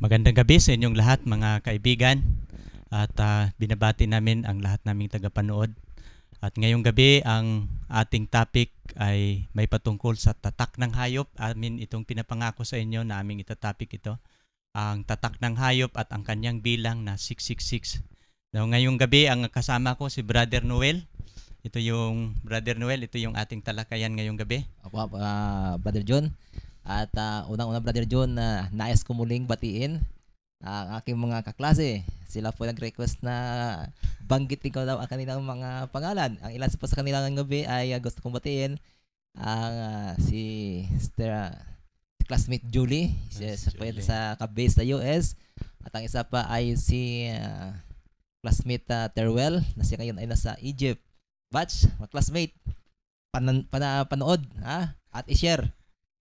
Magandang gabi sa inyong lahat mga kaibigan at uh, binabati namin ang lahat naming tagapanood. At ngayong gabi ang ating topic ay may patungkol sa tatak ng hayop. Amin itong pinapangako sa inyo na aming itatopic ito. Ang tatak ng hayop at ang kanyang bilang na 666. Now, ngayong gabi ang kasama ko si Brother Noel. Ito yung Brother Noel, ito yung ating talakayan ngayong gabi. Apo, uh, Brother John. At uh, ah, unang-unang Brother John, na uh, nais ko muling batiin uh, ang aking mga kaklase. Sila po nag-request na banggitin ko daw ang kanilang mga pangalan. Ang ilan po sa kanilang ng gabi ay uh, gusto kong batiin ang uh, si Sister si classmate Julie, siya yes, po Julie. sa kabase sa US. At ang isa pa ay si uh, classmate uh, Terwell na siya ngayon ay nasa Egypt. Batch, classmate, panan, pana, panood ha? at i-share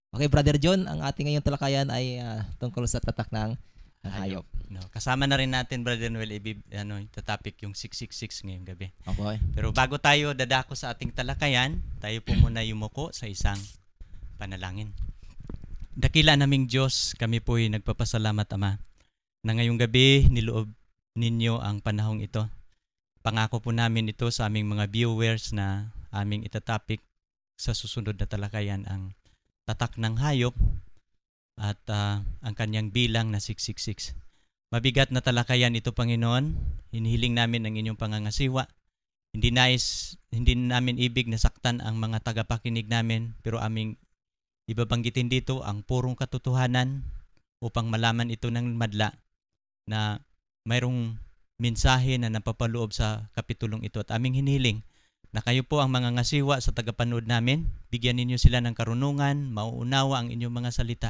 Okay, Brother John, ang ating ngayong talakayan ay uh, tungkol sa tatak ng hayop. No, kasama na rin natin, Brother Noel, i- ano, topic yung 666 ngayong gabi. Okay. Pero bago tayo dadako sa ating talakayan, tayo po muna yumuko sa isang panalangin. Dakila naming Diyos, kami po ay nagpapasalamat, Ama, na ngayong gabi niloob ninyo ang panahong ito. Pangako po namin ito sa aming mga viewers na aming itatopic sa susunod na talakayan ang tatak ng hayop at uh, ang kanyang bilang na 666. Mabigat na talakayan ito, Panginoon. Hinihiling namin ang inyong pangangasiwa. Hindi, nais, hindi namin ibig nasaktan ang mga tagapakinig namin, pero aming ibabanggitin dito ang purong katotohanan upang malaman ito ng madla na mayroong mensahe na napapaloob sa kapitulong ito at aming hiniling na kayo po ang mga ngasiwa sa tagapanood namin. Bigyan ninyo sila ng karunungan, mauunawa ang inyong mga salita,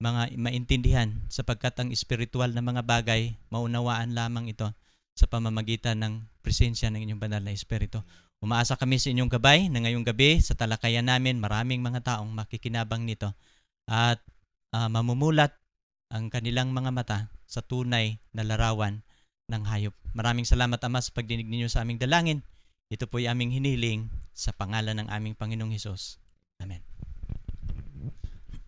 mga maintindihan sapagkat ang espiritual na mga bagay, maunawaan lamang ito sa pamamagitan ng presensya ng inyong banal na Espiritu. Umaasa kami sa inyong gabay na ngayong gabi sa talakayan namin maraming mga taong makikinabang nito at uh, mamumulat ang kanilang mga mata sa tunay na larawan ng hayop. Maraming salamat Ama sa pagdinig ninyo sa aming dalangin. Ito po'y aming hiniling sa pangalan ng aming Panginoong Hesus. Amen.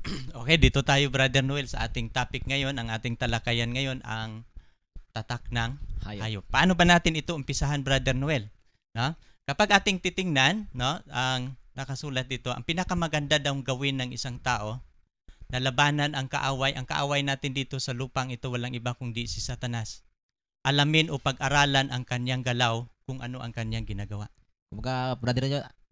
Okay, dito tayo Brother Noel sa ating topic ngayon, ang ating talakayan ngayon ang tatak ng hayop. hayop. Paano ba natin ito umpisahan Brother Noel? No? Kapag ating titingnan, no, ang nakasulat dito, ang pinakamaganda daw gawin ng isang tao nalabanan ang kaaway, ang kaaway natin dito sa lupang ito walang iba kundi si Satanas alamin o pag-aralan ang kanyang galaw kung ano ang kanyang ginagawa. Kumbaga, brother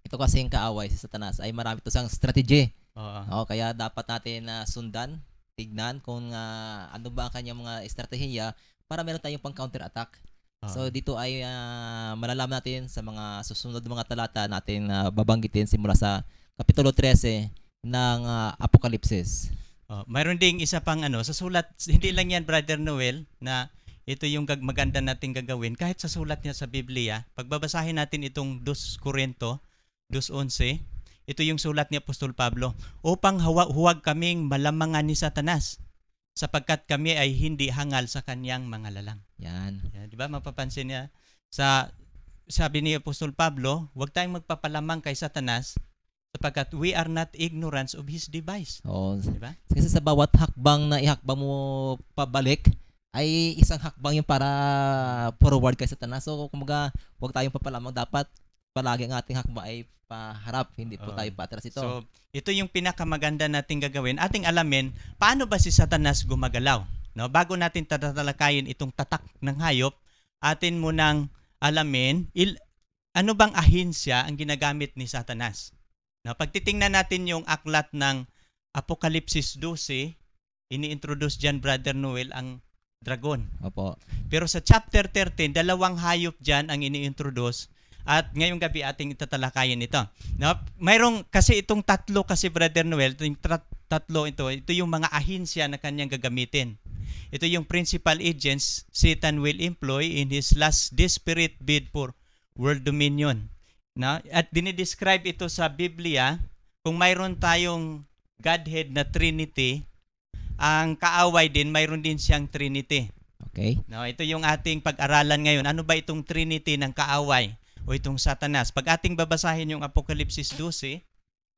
ito kasi yung kaaway si Satanas ay marami to siyang strategy. Oo. O, kaya dapat natin na uh, sundan, tignan kung uh, ano ba ang kanyang mga estratehiya para meron tayong pang counter attack. Oo. So dito ay uh, malalaman natin sa mga susunod mga talata natin uh, babanggitin simula sa Kapitulo 13 ng uh, Apokalipsis. Oh, mayroon ding isa pang ano, sa sulat, hindi lang yan Brother Noel, na ito yung maganda nating gagawin. Kahit sa sulat niya sa Biblia, pagbabasahin natin itong 2 Korento, 2.11, ito yung sulat ni Apostol Pablo, upang huwag, kaming malamangan ni Satanas, sapagkat kami ay hindi hangal sa kanyang mga lalang. Yan. Yan di ba? Mapapansin niya sa sabi ni Apostol Pablo, huwag tayong magpapalamang kay Satanas sapagkat we are not ignorance of his device. Oo. Di ba? Kasi sa bawat hakbang na ihakbang mo pabalik, ay isang hakbang yung para forward kay Satanas. So, kumaga, huwag tayong papalamang. Dapat palagi ang ating hakbang ay paharap, hindi po oh. tayo patras ito. So, ito yung pinakamaganda nating gagawin. Ating alamin, paano ba si Satanas gumagalaw? No, bago natin tatalakayin itong tatak ng hayop, atin munang alamin il, ano bang ahinsya ang ginagamit ni Satanas. No, pagtitingnan natin yung aklat ng Apokalipsis 12, ini-introduce diyan Brother Noel ang dragon. Opo. Pero sa chapter 13, dalawang hayop dyan ang ini-introduce at ngayong gabi ating itatalakayin ito. No? Mayroong, kasi itong tatlo kasi Brother Noel, itong tatlo ito, ito yung mga ahinsya na kanyang gagamitin. Ito yung principal agents Satan will employ in his last desperate bid for world dominion. No? At dinidescribe ito sa Biblia, kung mayroon tayong Godhead na Trinity, ang kaaway din, mayroon din siyang Trinity. Okay. No, ito yung ating pag-aralan ngayon. Ano ba itong Trinity ng kaaway o itong Satanas? Pag ating babasahin yung Apokalipsis 12,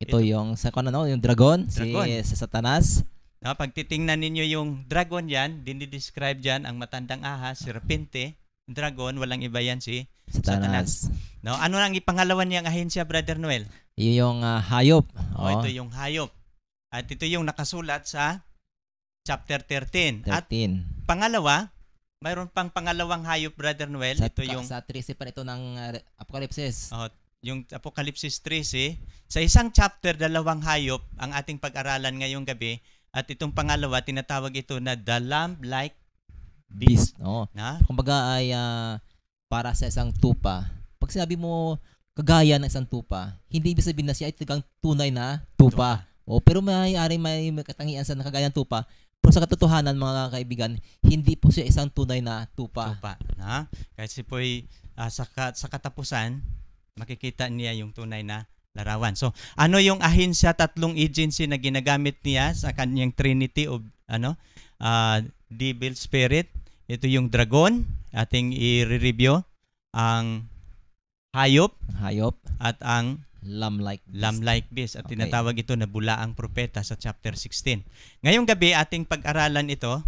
ito, ito yung sa ano, no, yung dragon, dragon. si sa Satanas. No, pag titingnan ninyo yung dragon yan, dinidescribe diyan ang matandang ahas, serpente, dragon, walang iba yan si Satanas. Satanas. No, ano ang ipangalawa niyang ahensya, Brother Noel? Yung uh, hayop. Oh. ito yung hayop. At ito yung nakasulat sa chapter 13. 13. At pangalawa, mayroon pang pangalawang hayop, Brother Noel. Sa, ito yung... Sa 13 pa ito ng uh, Apokalipsis. Oh, yung Apokalipsis 13. Sa isang chapter, dalawang hayop ang ating pag-aralan ngayong gabi. At itong pangalawa, tinatawag ito na the lamb-like beast. beast. Oh. Na? Kumbaga ay uh, para sa isang tupa. Pag sinabi mo kagaya ng isang tupa, hindi ibig sabihin na siya ay tagang tunay na tupa. tupa. Oh, pero may ari may katangian sa nakagayang tupa pero sa katotohanan mga kaibigan, hindi po siya isang tunay na tupa. Tupa. Na? Kasi po ay, uh, sa, sa katapusan, makikita niya yung tunay na larawan. So, ano yung ahin ahinsya, tatlong agency na ginagamit niya sa kanyang trinity of ano, uh, Devil Spirit. Ito yung dragon, ating i-review. Ang hayop. Hayop. At ang Lamb like this. Lamb like beast. At okay. tinatawag ito na Bulaang Propeta sa chapter 16. Ngayong gabi, ating pag-aralan ito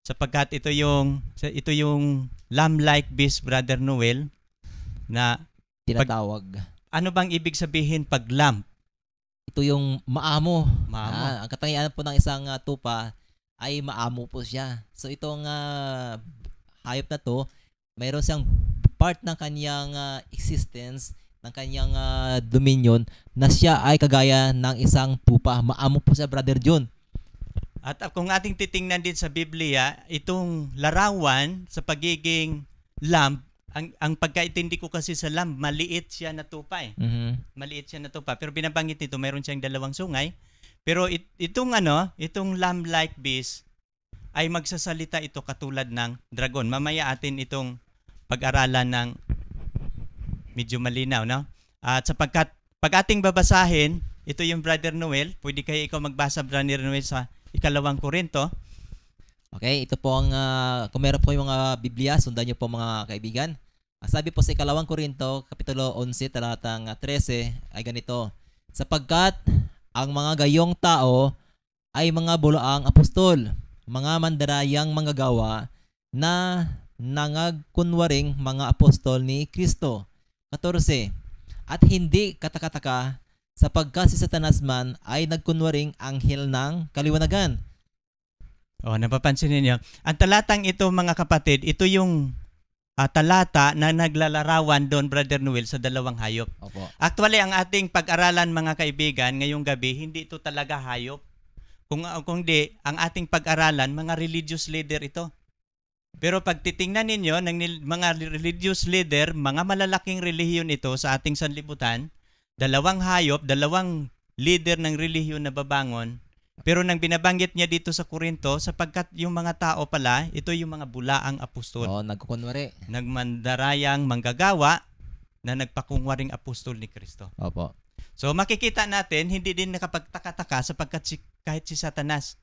sapagkat ito yung ito yung lamb like beast, Brother Noel, na tinatawag. Pag, ano bang ibig sabihin pag lamb? Ito yung maamo. maamo. Ah, ang katangian po ng isang uh, tupa ay maamo po siya. So itong uh, hayop na to, mayroon siyang part ng kaniyang uh, ah, existence ng kanyang uh, dominion na siya ay kagaya ng isang pupa. Maamo po sa Brother John. At ah, kung ating titingnan din sa Biblia, itong larawan sa pagiging lamb, ang, ang pagkaitindi ko kasi sa lamb, maliit siya na tupa eh. Mm-hmm. Maliit siya na tupa. Pero binabanggit nito, mayroon siyang dalawang sungay. Pero it, itong ano, itong lamb-like beast, ay magsasalita ito katulad ng dragon. Mamaya atin itong pag-aralan ng medyo malinaw, no? At sapagkat pag ating babasahin, ito yung Brother Noel. Pwede kayo ikaw magbasa, Brother Noel, sa ikalawang korinto. Okay, ito po ang, uh, kung meron po yung mga Biblia, sundan niyo po mga kaibigan. Ah, sabi po sa ikalawang korinto, kapitulo 11, talatang 13, ah, ay ganito, Sapagkat ang mga gayong tao ay mga bulaang apostol, mga mandarayang manggagawa na nangagkunwaring mga apostol ni Kristo, 14. At hindi katakataka sapagkat si Satanas man ay nagkunwaring anghel ng kaliwanagan. Oh, napapansin niyo. Ang talatang ito mga kapatid, ito yung uh, talata na naglalarawan doon Brother Noel sa dalawang hayop. Opo. Actually, ang ating pag-aralan mga kaibigan ngayong gabi, hindi ito talaga hayop. Kung, kung di, ang ating pag-aralan, mga religious leader ito. Pero pag titingnan ninyo ng mga religious leader, mga malalaking relihiyon ito sa ating sanlibutan, dalawang hayop, dalawang leader ng relihiyon na babangon, pero nang binabanggit niya dito sa Korinto, sapagkat yung mga tao pala, ito yung mga bulaang apostol. Oo, oh, nagkukunwari. Nagmandarayang manggagawa na nagpakungwaring apostol ni Kristo. Opo. So makikita natin, hindi din nakapagtakataka sapagkat si, kahit si Satanas,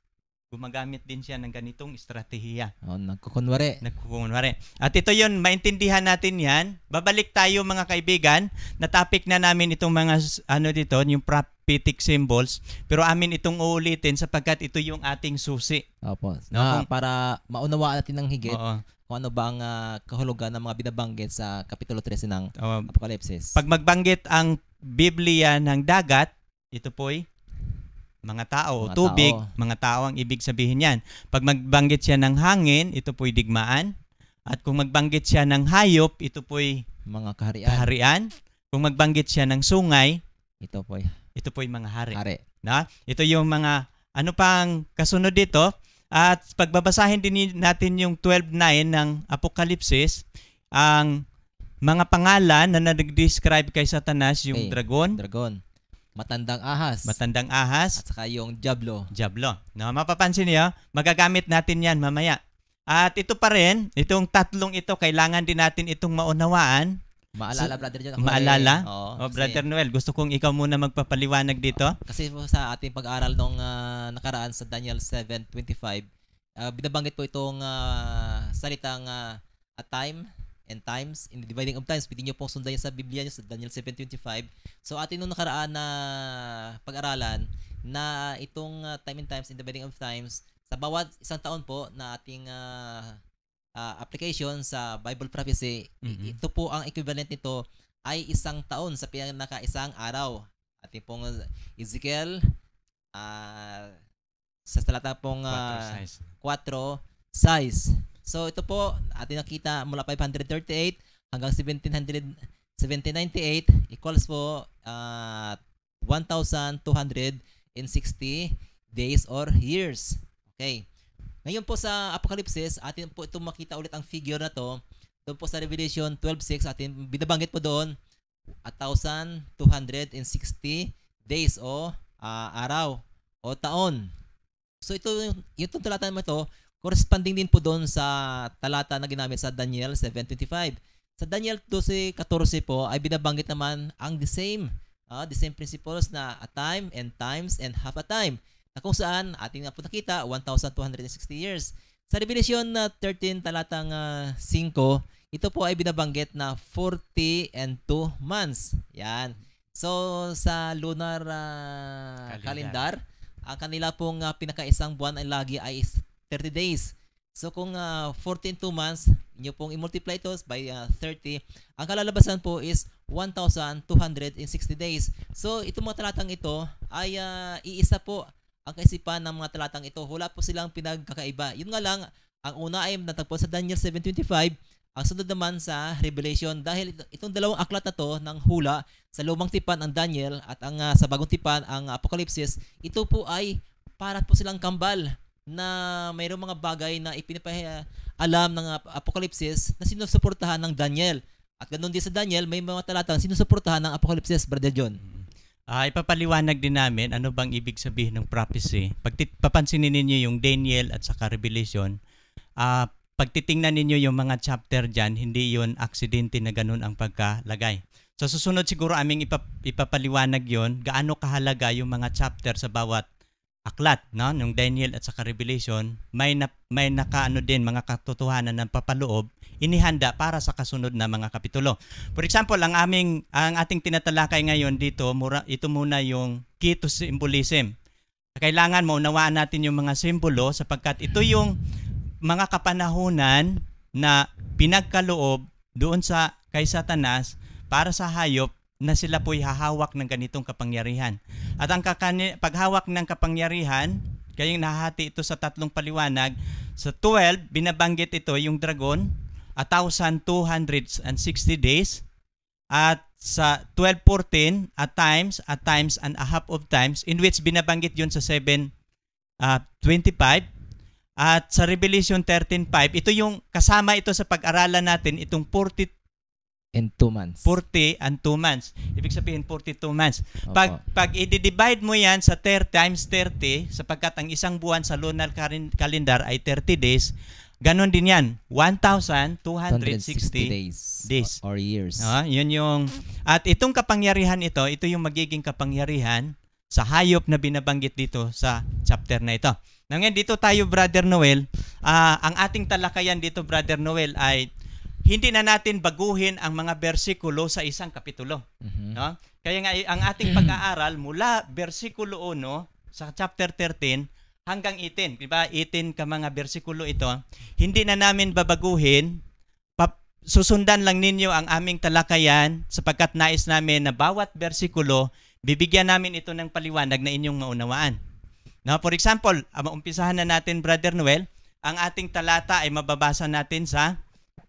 gumagamit din siya ng ganitong estratehiya. Oh, nagkukunwari. Nagkukunwari. At ito yun, maintindihan natin yan. Babalik tayo mga kaibigan, na topic na namin itong mga, ano dito, yung prophetic symbols. Pero amin itong uulitin sapagkat ito yung ating susi. Opo. No, kung, para maunawaan natin ng higit, oo. kung ano ba ang uh, kahulugan ng mga binabanggit sa Kapitulo 13 ng uh, Apokalipsis. Pag magbanggit ang Biblia ng dagat, ito po'y mga tao, mga tubig, tao. mga tao ang ibig sabihin yan. Pag magbanggit siya ng hangin, ito po'y digmaan. At kung magbanggit siya ng hayop, ito po'y mga kaharian. kaharian. Kung magbanggit siya ng sungay, ito po'y ito po'y mga hari. hari. Na? Ito yung mga ano pang kasunod dito. At pagbabasahin din natin yung 12:9 ng Apokalipsis, ang mga pangalan na nag-describe kay Satanas yung okay. dragon, dragon, Matandang ahas. Matandang ahas. At saka yung jablo. Jablo. No, mapapansin niyo, magagamit natin yan mamaya. At ito pa rin, itong tatlong ito, kailangan din natin itong maunawaan. Maalala, so, brother John. Ako maalala? Eh. oh, brother Noel, gusto kong ikaw muna magpapaliwanag dito. Kasi po sa ating pag-aaral nung uh, nakaraan sa Daniel 7.25, uh, ah, binabanggit po itong uh, salitang uh, a time, and times. In the dividing of times, pwede nyo pong sundan yan sa Biblia nyo, sa Daniel 7.25. So atin nung nakaraan na pag-aralan na itong uh, time and times, in the dividing of times, sa bawat isang taon po na ating uh, uh, application sa Bible prophecy, mm-hmm. ito po ang equivalent nito ay isang taon sa pinaka isang araw. Ating pong Ezekiel uh, sa talata pong uh, size. 4, size. So ito po, atin nakita mula 538 hanggang 1798 equals po uh, ah, 1,260 days or years. Okay. Ngayon po sa Apokalipsis, atin po ito makita ulit ang figure na to. Doon po sa Revelation 12.6, atin binabanggit po doon 1,260 days o uh, araw o taon. So ito, yung itong talata naman ito, Corresponding din po doon sa talata na ginamit sa Daniel 7.25. Sa Daniel 12.14 po ay binabanggit naman ang the same, uh, the same principles na a time and times and half a time na kung saan ating na po nakita 1,260 years. Sa Revelation ah, na 13 talatang uh, ah, 5, ito po ay binabanggit na 40 and 2 months. Yan. So sa lunar uh, calendar, ang kanila pong uh, pinakaisang buwan ay lagi ay 30 days. So kung uh, 14 2 months, inyo pong i-multiply ito by uh, ah, 30, ang kalalabasan po is 1,260 days. So itong mga talatang ito ay uh, iisa po ang kaisipan ng mga talatang ito. Wala po silang pinagkakaiba. Yun nga lang, ang una ay natagpuan sa Daniel 7.25, ang sunod naman sa Revelation dahil itong dalawang aklat na to ng hula sa lumang tipan ang Daniel at ang uh, sa bagong tipan ang Apokalipsis, ito po ay para po silang kambal na mayroong mga bagay na ipinapahialam ng Apokalipsis na sinusuportahan ng Daniel. At ganoon din sa Daniel, may mga talatang sinusuportahan ng Apokalipsis, Brother John. Uh, ipapaliwanag din namin ano bang ibig sabihin ng prophecy. Pag papansinin ninyo yung Daniel at saka Revelation, uh, ah, pag titingnan ninyo yung mga chapter dyan, hindi yon aksidente na ganun ang pagkalagay. Sa so, susunod siguro aming ipap- ipapaliwanag yon gaano kahalaga yung mga chapter sa bawat aklat no nung Daniel at sa Revelation may na, may nakaano din mga katotohanan ng papaloob inihanda para sa kasunod na mga kapitulo. For example, ang aming ang ating tinatalakay ngayon dito, mura, ito muna yung key to symbolism. Kailangan maunawaan natin yung mga simbolo sapagkat ito yung mga kapanahunan na pinagkaloob doon sa kay Satanas para sa hayop na sila po'y hahawak ng ganitong kapangyarihan. At ang kakani- paghawak ng kapangyarihan, kayong nahati ito sa tatlong paliwanag, sa 12, binabanggit ito yung dragon, 1,260 days, at sa 12.14, at times, at times, and a half of times, in which binabanggit yun sa 7, uh, 25, at sa Revelation 13.5, ito yung kasama ito sa pag-aralan natin, itong 42 and 2 months. 40 and 2 months. Ibig sabihin 42 months. Opo. Pag pag i-divide mo 'yan sa 30 times 30 sapagkat ang isang buwan sa lunar calendar ay 30 days, ganun din 'yan. 1260 days, days. or years. Uh, 'yun yung at itong kapangyarihan ito, ito yung magiging kapangyarihan sa hayop na binabanggit dito sa chapter na ito. Ngayon dito tayo Brother Noel, uh, ang ating talakayan dito Brother Noel ay hindi na natin baguhin ang mga bersikulo sa isang kapitulo. Mm-hmm. No? Kaya nga eh, ang ating pag-aaral mula bersikulo 1 sa chapter 13 hanggang 18, di ba? 18 ka mga bersikulo ito. Hindi na namin babaguhin. Pap- susundan lang ninyo ang aming talakayan sapagkat nais namin na bawat bersikulo bibigyan namin ito ng paliwanag na inyong maunawaan. No, for example, ah, maumpisahan na natin Brother Noel, ang ating talata ay mababasa natin sa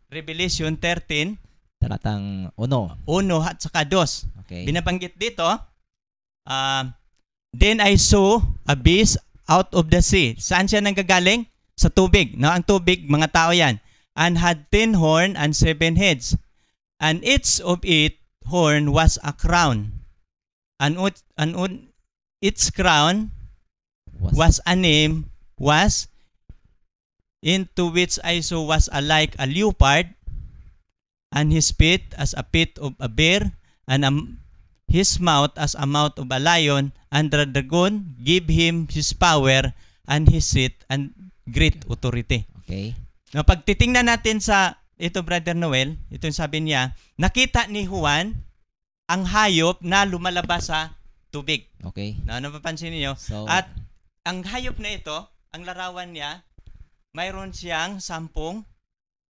Revelation 13, talatang 1. 1 at saka 2. Okay. Binabanggit dito, uh, Then I saw a beast out of the sea. Saan siya nanggagaling? Sa tubig. No? Ang tubig, mga tao yan. And had ten horn and seven heads. And each of it horn was a crown. And, and its crown was, was a name was into which I saw was alike a leopard, and his feet as a pit of a bear, and a, his mouth as a mouth of a lion, and the dragon give him his power and his seat and great authority. Okay. Now, pag titingnan natin sa ito, Brother Noel, ito yung sabi niya, nakita ni Juan ang hayop na lumalabas sa tubig. Okay. Na napapansin niyo? So, At ang hayop na ito, ang larawan niya, mayroon siyang sampung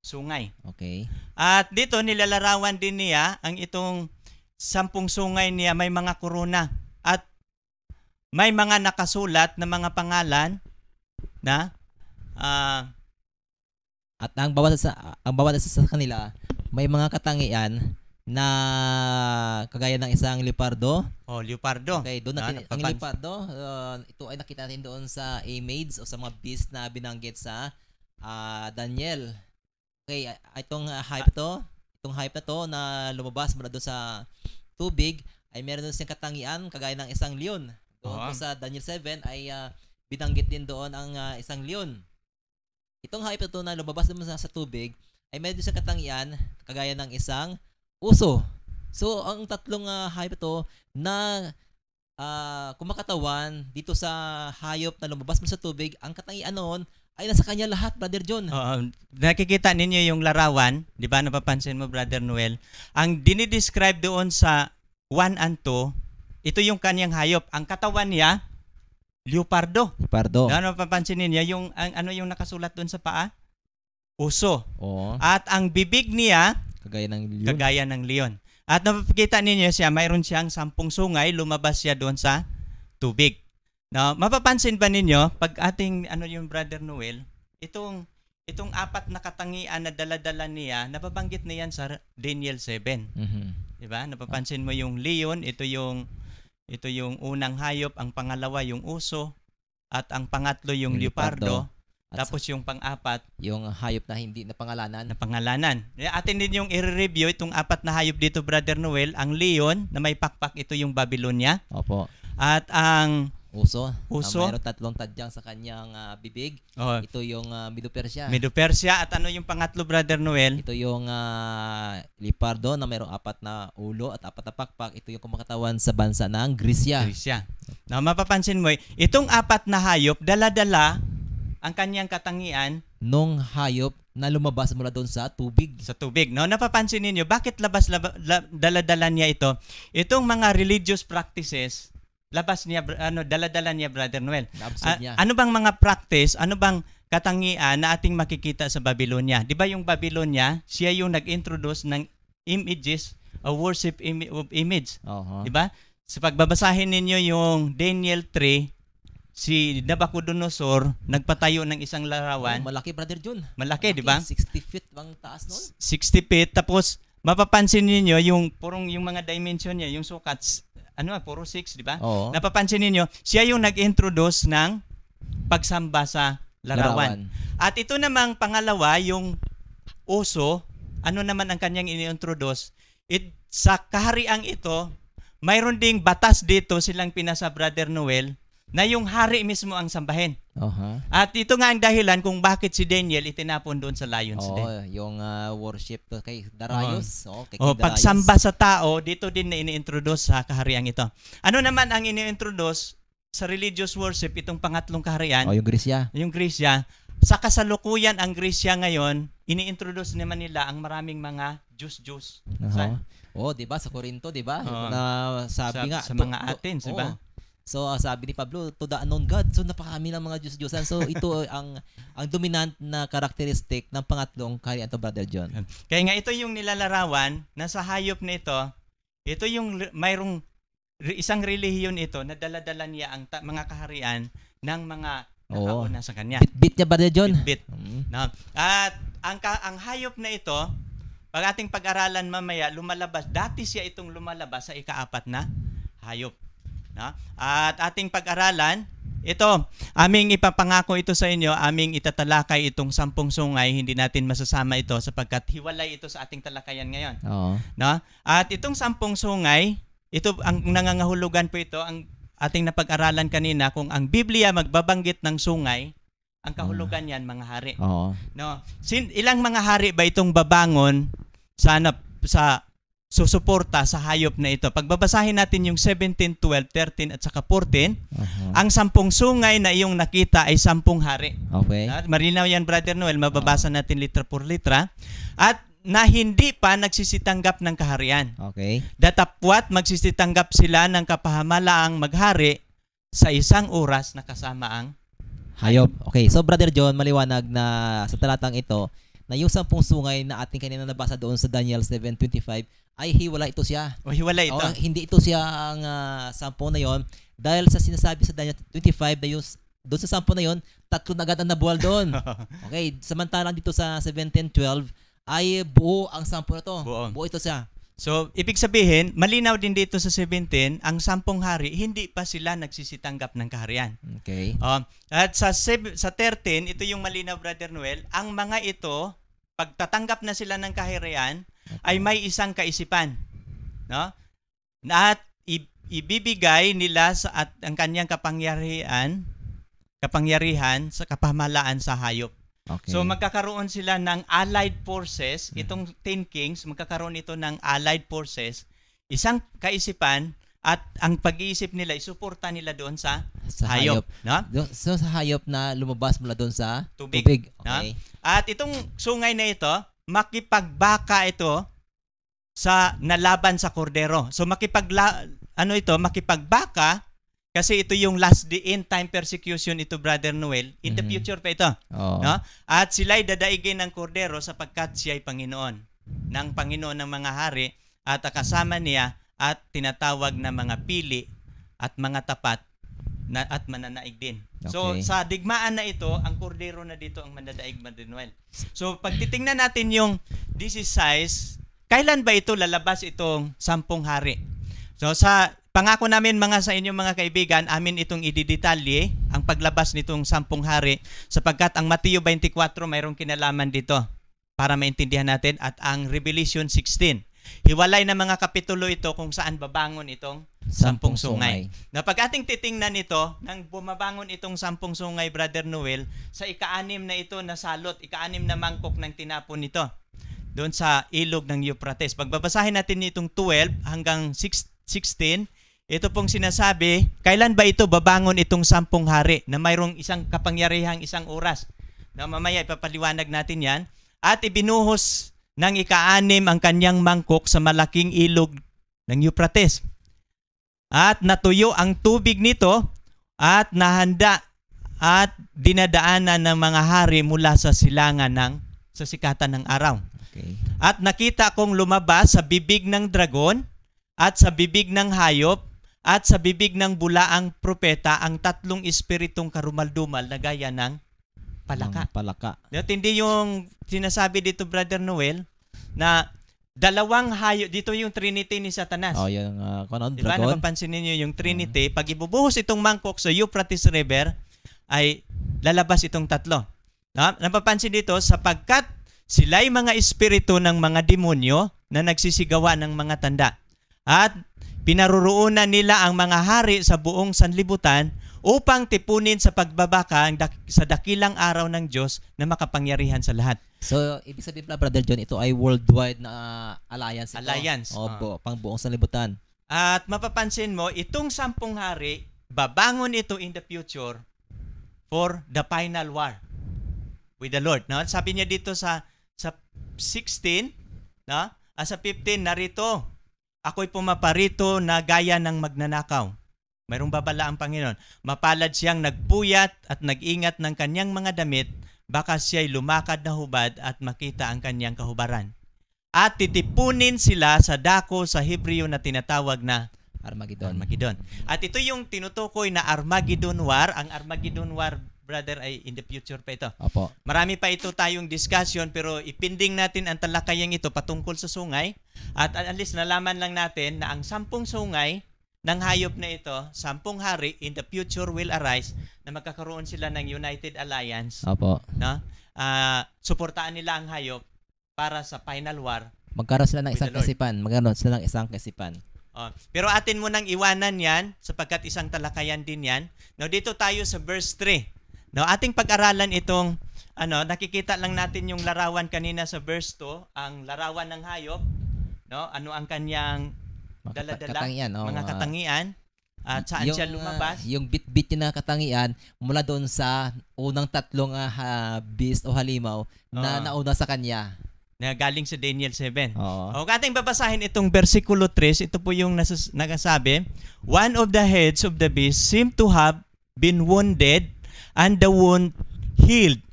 sungay. Okay. At dito nilalarawan din niya ang itong sampung sungay niya may mga kuruna at may mga nakasulat na mga pangalan na uh, at ang bawat sa ang bawat sa kanila may mga katangian na kagaya ng isang leopardo. Oh, leopardo. Okay, doon natin ah, ang leopardo, uh, ito ay nakita natin doon sa A-Maids o sa mga beast na binanggit sa uh, Daniel. Okay, itong uh, hype to, itong hype na to na lumabas mula doon sa tubig ay meron doon siyang katangian kagaya ng isang leon. Doon oh. sa Daniel 7 ay uh, binanggit din doon ang uh, isang leon. Itong hype na to na lumabas naman sa, sa tubig ay meron doon siyang katangian kagaya ng isang uso. So, ang tatlong uh, hayop to na uh, kumakatawan dito sa hayop na lumabas mo sa tubig, ang katangian noon ay nasa kanya lahat, Brother John. Oo, nakikita ninyo yung larawan, di ba? Napapansin mo, Brother Noel. Ang dinidescribe doon sa 1 and 2, ito yung kanyang hayop. Ang katawan niya, leopardo. Leopardo. Ano mapapansin niya yung ang, ano yung nakasulat doon sa paa? Uso. Oo. At ang bibig niya Kagaya ng Leon. Kagaya ng Leon. At napapakita ninyo siya, mayroon siyang sampung sungay, lumabas siya doon sa tubig. No, mapapansin ba ninyo, pag ating, ano yung Brother Noel, itong, itong apat na katangian na daladala niya, nababanggit niyan sa Daniel 7. Mhm. Di ba? Napapansin mo yung leon, ito yung, ito yung unang hayop, ang pangalawa yung uso, at ang pangatlo yung, yung leopardo. leopardo at Tapos yung pang-apat, yung hayop na hindi na pangalanan. Na pangalanan. Eh, atin din yung i-review itong apat na hayop dito, Brother Noel. Ang leon, na may pakpak, ito yung Babylonia. Opo. At ang uso. Ah, uso. Uh, mayroon tatlong tadyang sa kanyang uh, bibig. Oh. Ito yung uh, Middle Persia. Middle Persia. At ano yung pangatlo, Brother Noel? Ito yung uh, Lipardo na mayroong apat na ulo at apat na pakpak. Ito yung kumakatawan sa bansa ng Grisya. Grisya. Now, mapapansin mo, eh, itong apat na hayop, dala-dala ang kanyang katangian nung hayop na lumabas mula doon sa tubig. Sa tubig, no? Napapansin ninyo, bakit labas laba, la, daladala niya ito? Itong mga religious practices, labas niya, ano, daladala niya, Brother Noel. Uh, niya. Ano bang mga practice, ano bang katangian na ating makikita sa Babylonia? Di ba yung Babylonia, siya yung nag-introduce ng images, a worship Im- of image. Uh-huh. Di ba? So pagbabasahin ninyo yung Daniel 3, si Nabucodonosor nagpatayo ng isang larawan. Oh, malaki, Brother Jun. Malaki, malaki di ba? 60 feet bang taas noon? 60 feet. Tapos, mapapansin niyo yung purong yung mga dimension niya, yung sukat, ano, puro 6, di ba? Oo. Napapansin niyo, siya yung nag-introduce ng pagsamba sa larawan. larawan. At ito namang pangalawa, yung uso, ano naman ang kanyang ini-introduce, it, sa kahariang ito, mayroon ding batas dito silang pinasa Brother Noel na yung hari mismo ang sambahin. Uh-huh. At ito nga ang dahilan kung bakit si Daniel itinapon doon sa lion's oh, den. yung uh, worship kay Darius. Oh. Oh, kay oh, Darius. pagsamba sa tao, dito din na ini-introduce sa kahariang ito. Ano naman ang ini-introduce sa religious worship itong pangatlong kaharian? Oh, yung Grisya. Yung Grisya. Sa kasalukuyan ang Grisya ngayon, ini-introduce naman nila ang maraming mga Diyos-Diyos. Uh-huh. oh, 'di ba sa Korinto, 'di ba? Uh, na sabi sa, nga sa mga to, Athens, 'di oh. ba? Oh, So uh, sabi ni Pablo, to the unknown God. So napakami ng mga Diyos-Diyosan. So ito ang ang dominant na characteristic ng pangatlong kaharian ato Brother John. Kaya nga ito yung nilalarawan na sa hayop na ito, ito yung mayroong isang relihiyon ito na daladala niya ang ta- mga kaharian ng mga nakauna sa kanya. Bit-bit niya Brother John. Bit-bit. Mm. No? At ang, ka- ang hayop na ito, pag ating pag-aralan mamaya, lumalabas, dati siya itong lumalabas sa ikaapat na hayop. No? At ating pag-aralan, ito, aming ipapangako ito sa inyo, aming itatalakay itong sampung sungay, hindi natin masasama ito sapagkat hiwalay ito sa ating talakayan ngayon. Oo. No? At itong sampung sungay, ito ang nangangahulugan po ito, ang ating napag-aralan kanina kung ang Biblia magbabanggit ng sungay, ang kahulugan niyan mga hari. Oo. No. Sin, ilang mga hari ba itong babangon sa ano, sa susuporta sa hayop na ito. Pagbabasahin natin yung 17, 12, 13 at saka 14, uh-huh. ang sampung sungay na iyong nakita ay sampung hari. Okay. At marinaw yan, Brother Noel, mababasa uh-huh. natin litra por litra. At na hindi pa nagsisitanggap ng kaharian. Okay. Datapwat magsisitanggap sila ng kapahamalaang maghari sa isang oras na kasama ang hayop. Okay, so Brother John, maliwanag na sa talatang ito, na yung sampung sungay na ating kanina nabasa doon sa Daniel 7.25 ay hiwala ito siya. O oh, hiwala ito. O, hindi ito siya ang uh, ah, sampung na yon dahil sa sinasabi sa Daniel 25 na yung doon sa sampo na yon, tatlo na agad ang nabuwal doon. okay, samantalang dito sa 7.10.12 ay buo ang sampo na to. Buo. buo ito siya. So, ibig sabihin, malinaw din dito sa 17, ang sampung hari, hindi pa sila nagsisitanggap ng kaharian. Okay. Um, at sa, sa 13, ito yung malinaw, Brother Noel, ang mga ito pagtatanggap na sila ng kahirian ay may isang kaisipan. No? At ibibigay nila sa at ang kanyang kapangyarihan kapangyarihan sa kapamalaan sa hayop. Okay. So magkakaroon sila ng allied forces, mm. itong 10 kings, magkakaroon ito ng allied forces, isang kaisipan at ang pag-iisip nila isuporta nila doon sa, sa hayop, hayop, no? So sa hayop na lumabas mula doon sa tubig, tubig. Okay. No? At itong sungay na ito, makipagbaka ito sa nalaban sa kordero. So makipag ano ito, makipagbaka kasi ito yung last the end time persecution ito brother Noel in the mm-hmm. future pa ito. Oh. No? At sila ay dadaigin ng kordero sapagkat siya ay Panginoon ng Panginoon ng mga hari at kasama niya at tinatawag na mga pili at mga tapat na, at mananaig din. Okay. So sa digmaan na ito, ang kordero na dito ang mananaig Manuel. So pag titingnan natin yung this is size, kailan ba ito lalabas itong sampung hari? So sa pangako namin mga sa inyong mga kaibigan, amin itong ididetalye ang paglabas nitong sampung hari sapagkat ang Mateo 24 mayroong kinalaman dito para maintindihan natin at ang Revelation 16 Hiwalay na mga kapitulo ito kung saan babangon itong sampung sungay. sungay. Na pag ating titingnan ito, nang bumabangon itong sampung sungay, Brother Noel, sa ikaanim na ito na salot, ikaanim na mangkok ng tinapon nito, doon sa ilog ng Euphrates. Pagbabasahin natin itong 12 hanggang 16, ito pong sinasabi, kailan ba ito babangon itong sampung hari na mayroong isang kapangyarihang isang oras? Na mamaya ipapaliwanag natin yan. At ibinuhos nang ikaanim ang kanyang mangkok sa malaking ilog ng Euphrates. At natuyo ang tubig nito at nahanda at dinadaanan ng mga hari mula sa silangan ng sa sikatan ng araw. Okay. At nakita kong lumabas sa bibig ng dragon at sa bibig ng hayop at sa bibig ng bulaang propeta ang tatlong espiritong karumaldumal na gaya ng palaka. Ng palaka. At hindi yung sinasabi dito, Brother Noel, na dalawang hayo dito yung trinity ni Satanas. Oh, yung uh, kanon, diba, dragon. napapansin niyo yung trinity, uh-huh. pag ibubuhos itong mangkok sa Euphrates River, ay lalabas itong tatlo. Na, napapansin dito, sapagkat sila'y mga espiritu ng mga demonyo na nagsisigawa ng mga tanda. At pinaruruunan nila ang mga hari sa buong sanlibutan upang tipunin sa pagbabaka ang dak- sa dakilang araw ng Diyos na makapangyarihan sa lahat. So, ibig sabihin pala, Brother John, ito ay worldwide na uh, alliance ito. Alliance. Ah. Opo, uh. pang buong sanlibutan. At mapapansin mo, itong sampung hari, babangon ito in the future for the final war with the Lord. No? Sabi niya dito sa sa 16, no? Ah, sa 15, narito, ako'y pumaparito na gaya ng magnanakaw. Mayroong babala ang Panginoon. Mapalad siyang nagpuyat at nag-ingat ng kanyang mga damit, baka siya'y lumakad na hubad at makita ang kanyang kahubaran. At titipunin sila sa dako sa Hebreo na tinatawag na Armageddon. Armageddon. At ito yung tinutukoy na Armageddon War. Ang Armageddon War, brother, ay in the future pa ito. Opo. Marami pa ito tayong discussion pero ipinding natin ang talakayang ito patungkol sa sungay. At at least nalaman lang natin na ang sampung sungay ng hayop na ito, sampung hari in the future will arise na magkakaroon sila ng United Alliance. Opo. No? Uh, ah, suportaan nila ang hayop para sa final war. Magkaroon sila ng isang kasipan. Magkaroon sila ng isang kasipan. Oh. Pero atin mo nang iwanan yan sapagkat isang talakayan din yan. Now, dito tayo sa verse 3. Now, ating pag-aralan itong ano, nakikita lang natin yung larawan kanina sa verse 2, ang larawan ng hayop, no? Ano ang kanyang mga Dala-dala. Katangian. Oh, mga katangian. At saan yung, siya lumabas? Uh, yung bit-bit na katangian mula doon sa unang tatlong uh, ah, beast o halimaw uh, na nauna sa kanya. Na galing sa Daniel 7. Oo. O, ating babasahin itong versikulo 3. Ito po yung nasas- nagasabi. One of the heads of the beast seemed to have been wounded and the wound healed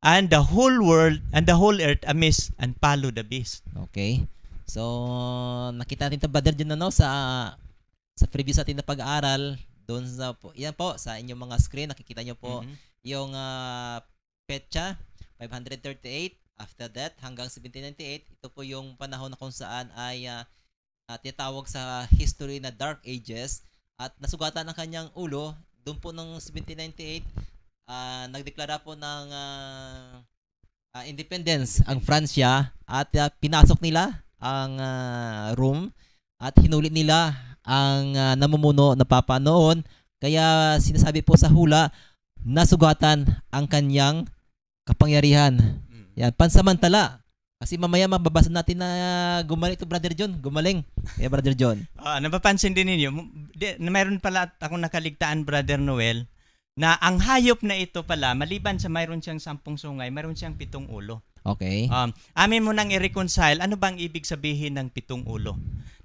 and the whole world and the whole earth amiss and followed the beast. Okay. So, nakita natin ito, Brother John, ano, sa, sa previous natin na pag-aaral, doon sa po, yan po, sa inyong mga screen, nakikita niyo po mm-hmm. yung uh, petsa, 538, after that, hanggang 1798, ito po yung panahon na kung saan ay uh, uh, tinatawag sa history na Dark Ages at nasugatan ang kanyang ulo, doon po ng 1798, uh, nagdeklara po ng uh, uh, independence ang Francia at uh, pinasok nila ang uh, room at hinuli nila ang uh, namumuno na papa noon. Kaya sinasabi po sa hula, nasugatan ang kanyang kapangyarihan. Mm. Yan, pansamantala. Kasi mamaya mababasa natin na gumaling ito, Brother John. Gumaling. Eh, Brother John. Ah, uh, napapansin din ninyo, mayroon pala akong nakaligtaan Brother Noel na ang hayop na ito pala, maliban sa mayroon siyang sampung sungay, mayroon siyang pitong ulo. Okay. Um, amin mo nang i-reconcile, ano bang ibig sabihin ng pitong ulo?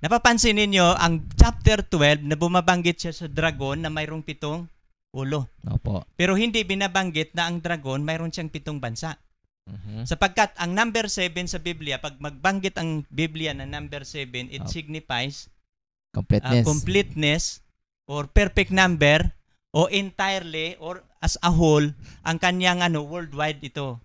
Napapansin ninyo, ang chapter 12 na bumabanggit siya sa dragon na mayroong pitong ulo. Opo. Pero hindi binabanggit na ang dragon mayroon siyang pitong bansa. Uh-huh. Sapagkat ang number 7 sa Biblia, pag magbanggit ang Biblia na number 7, it oh. signifies uh, completeness. Uh, completeness or perfect number o entirely or as a whole ang kanyang ano worldwide ito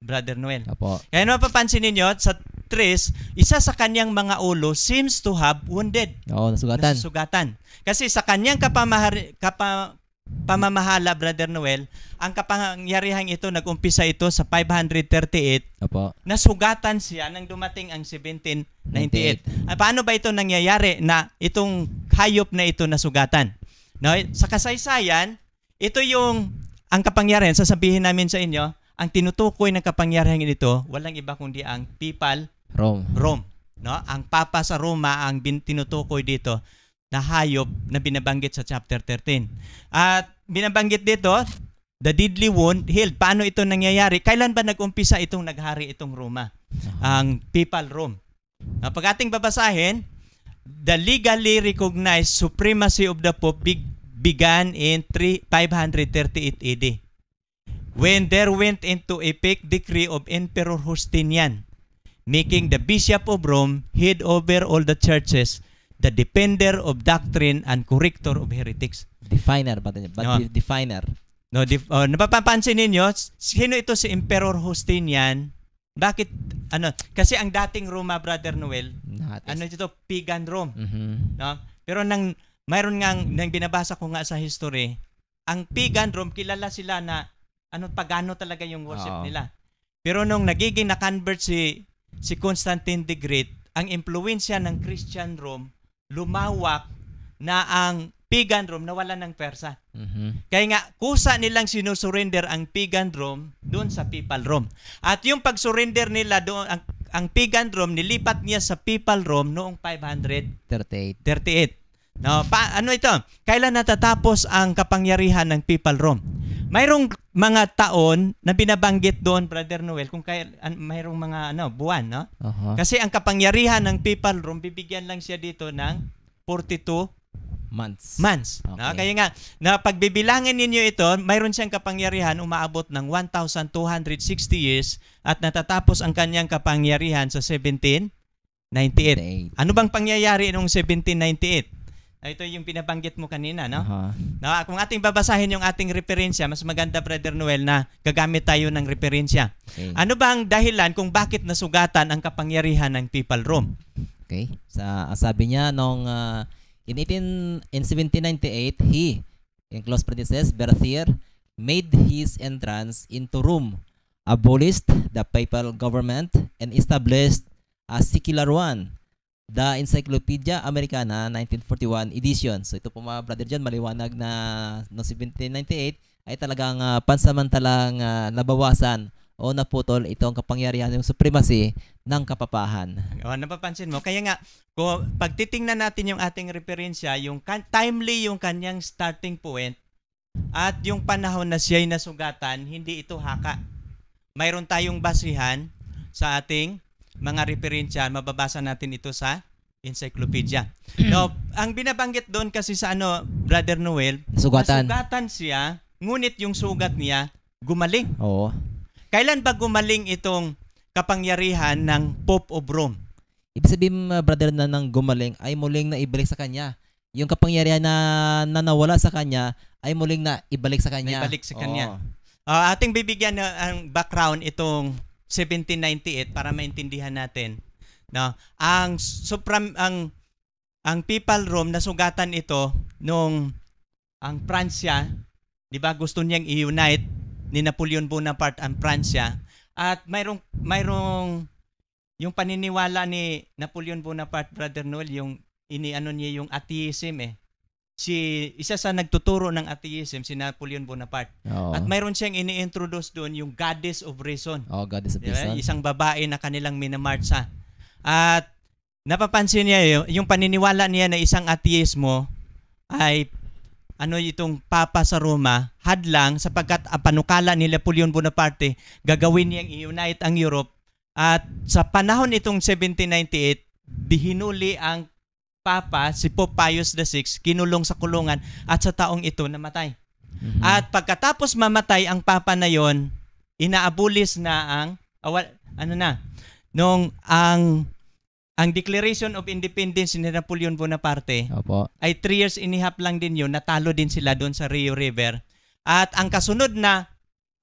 Brother Noel. Apo. Kaya ano mapapansin ninyo, sa Tris, isa sa kanyang mga ulo seems to have wounded. Oo, nasugatan. Nasugatan. Kasi sa kanyang kapamahari, kapa, pamamahala, Brother Noel, ang kapangyarihan ito, nagumpisa ito sa 538. Apo. Nasugatan siya nang dumating ang 1798. 98. Ah, paano ba ito nangyayari na itong hayop na ito nasugatan? No? Sa kasaysayan, ito yung ang kapangyarihan, sasabihin namin sa inyo, ang tinutukoy ng kapangyarihan ito, walang iba kundi ang people Rome. Rome. No? Ang Papa sa Roma ang bin, tinutukoy dito na hayop na binabanggit sa chapter 13. At binabanggit dito, the deadly wound healed. Paano ito nangyayari? Kailan ba nag-umpisa itong naghari itong Roma? Ang people Rome. Pag ating babasahin, the legally recognized supremacy of the Pope big, began in 3, 538 AD. When there went into effect decree of Emperor Justinian, making the Bishop of Rome head over all the churches, the defender of doctrine and corrector of heretics. Definer ba? But no. definer. No, def- oh, napapansin ninyo, sino ito si Emperor Justinian? Bakit ano? Kasi ang dating Roma, Brother Noel, ano dito, pagan Rome. Mm-hmm. No? Pero nang mayroon nga, nang binabasa ko nga sa history, ang pagan Rome, kilala sila na ano pagano talaga yung worship Oo. nila. Pero nung nagiging na-convert si, si Constantine the Great, ang impluensya ng Christian Rome lumawak na ang pagan Rome nawala ng persa. Mm-hmm. Kaya nga, kusa nilang sinusurrender ang pagan Rome doon sa people Rome. At yung pag-surrender nila doon, ang, ang pagan Rome, nilipat niya sa people Rome noong 538. 38. No, pa, ano ito? Kailan natatapos ang kapangyarihan ng people Rome? Mayroong mga taon na binabanggit doon, Brother Noel, kung kaya, an, mayroong mga ano, buwan, no? Uh-huh. Kasi ang kapangyarihan ng people Rome, bibigyan lang siya dito ng 42 months. Months. Okay. No? Kaya nga, na pagbibilangin ninyo ito, mayroon siyang kapangyarihan umaabot ng 1,260 years at natatapos ang kanyang kapangyarihan sa 1798. 98. Ano bang pangyayari noong 1798? Ah, ito yung pinabanggit mo kanina, no? Uh-huh. Ah, na, kung ating babasahin yung ating referensya, mas maganda, Brother Noel, na gagamit tayo ng referensya. Okay. Ano ba ang dahilan kung bakit nasugatan ang kapangyarihan ng people Rome? Okay. Sa, ah, sabi niya, noong uh, in, 18, in 1798, he, in close parenthesis, Berthier, made his entrance into Rome, abolished the papal government, and established a secular one The Encyclopedia Americana 1941 edition. So ito po mga brother dyan, maliwanag na no 1798 ay talagang uh, pansamantalang uh, nabawasan o naputol itong kapangyarihan ng supremacy ng kapapahan. Oh, napapansin mo. Kaya nga, kung pagtitingnan natin yung ating referensya, yung timely yung kanyang starting point at yung panahon na siya'y nasugatan, hindi ito haka. Mayroon tayong basihan sa ating mga referensya, mababasa natin ito sa encyclopedia. no, ang binabanggit doon kasi sa ano, Brother Noel, sugatan. Sugatan siya, ngunit yung sugat niya gumaling. Oo. Kailan ba gumaling itong kapangyarihan ng Pope of Rome? Ibig sabihin, uh, brother, na nang gumaling ay muling na ibalik sa kanya. Yung kapangyarihan na, na nawala sa kanya ay muling na ibalik sa kanya. ibalik sa kanya. Oo. Uh, ating bibigyan ng uh, background itong 1798 para maintindihan natin. No? Ang supram ang ang people Rome na sugatan ito nung ang Pransya, 'di ba gusto niyang i-unite ni Napoleon Bonaparte ang Pransya at mayroong mayroong yung paniniwala ni Napoleon Bonaparte brother Noel yung iniano niya yung atheism eh si isa sa nagtuturo ng atheism si Napoleon Bonaparte. Oo. At mayroon siyang ini-introduce doon yung goddess of reason. Oh, goddess of reason. Isang babae na kanilang minamartsa. At napapansin niya yung, eh, yung paniniwala niya na isang atheismo ay ano itong papa sa Roma hadlang sapagkat ang panukala ni Napoleon Bonaparte gagawin niyang i-unite ang Europe at sa panahon itong 1798 dihinuli ang Papa, si Pope Pius VI, kinulong sa kulungan at sa taong ito namatay. Mm-hmm. At pagkatapos mamatay ang Papa na yon, inaabulis na ang awal, ah, ano na nung ang ang Declaration of Independence ni Napoleon Bonaparte Opo. ay 3 years and a half lang din yun. Natalo din sila doon sa Rio River. At ang kasunod na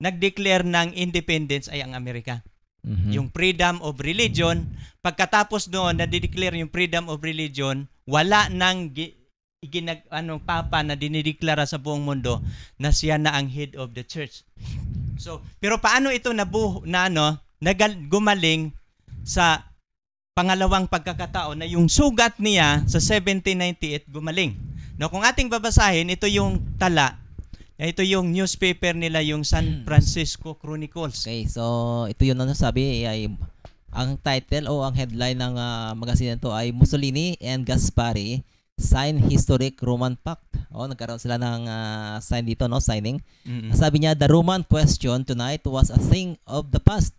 nag-declare ng independence ay ang Amerika. Mm-hmm. Yung freedom of religion, pagkatapos noon na dideclare yung freedom of religion, wala nang gi- ginag ano papa na dinideklara sa buong mundo na siya na ang head of the church. So, pero paano ito nabuh na ano, nagal, gumaling sa pangalawang pagkakataon na yung sugat niya sa 1798 gumaling. No, kung ating babasahin, ito yung tala ito yung newspaper nila, yung San mm. Francisco Chronicles. Okay, so ito yung ano sabi ay ang title o ang headline ng uh, magazine nito ay Mussolini and Gaspari sign historic Roman pact. Oh, nagkaroon sila ng uh, sign dito, no, signing. Mm-hmm. Sabi niya, the Roman question tonight was a thing of the past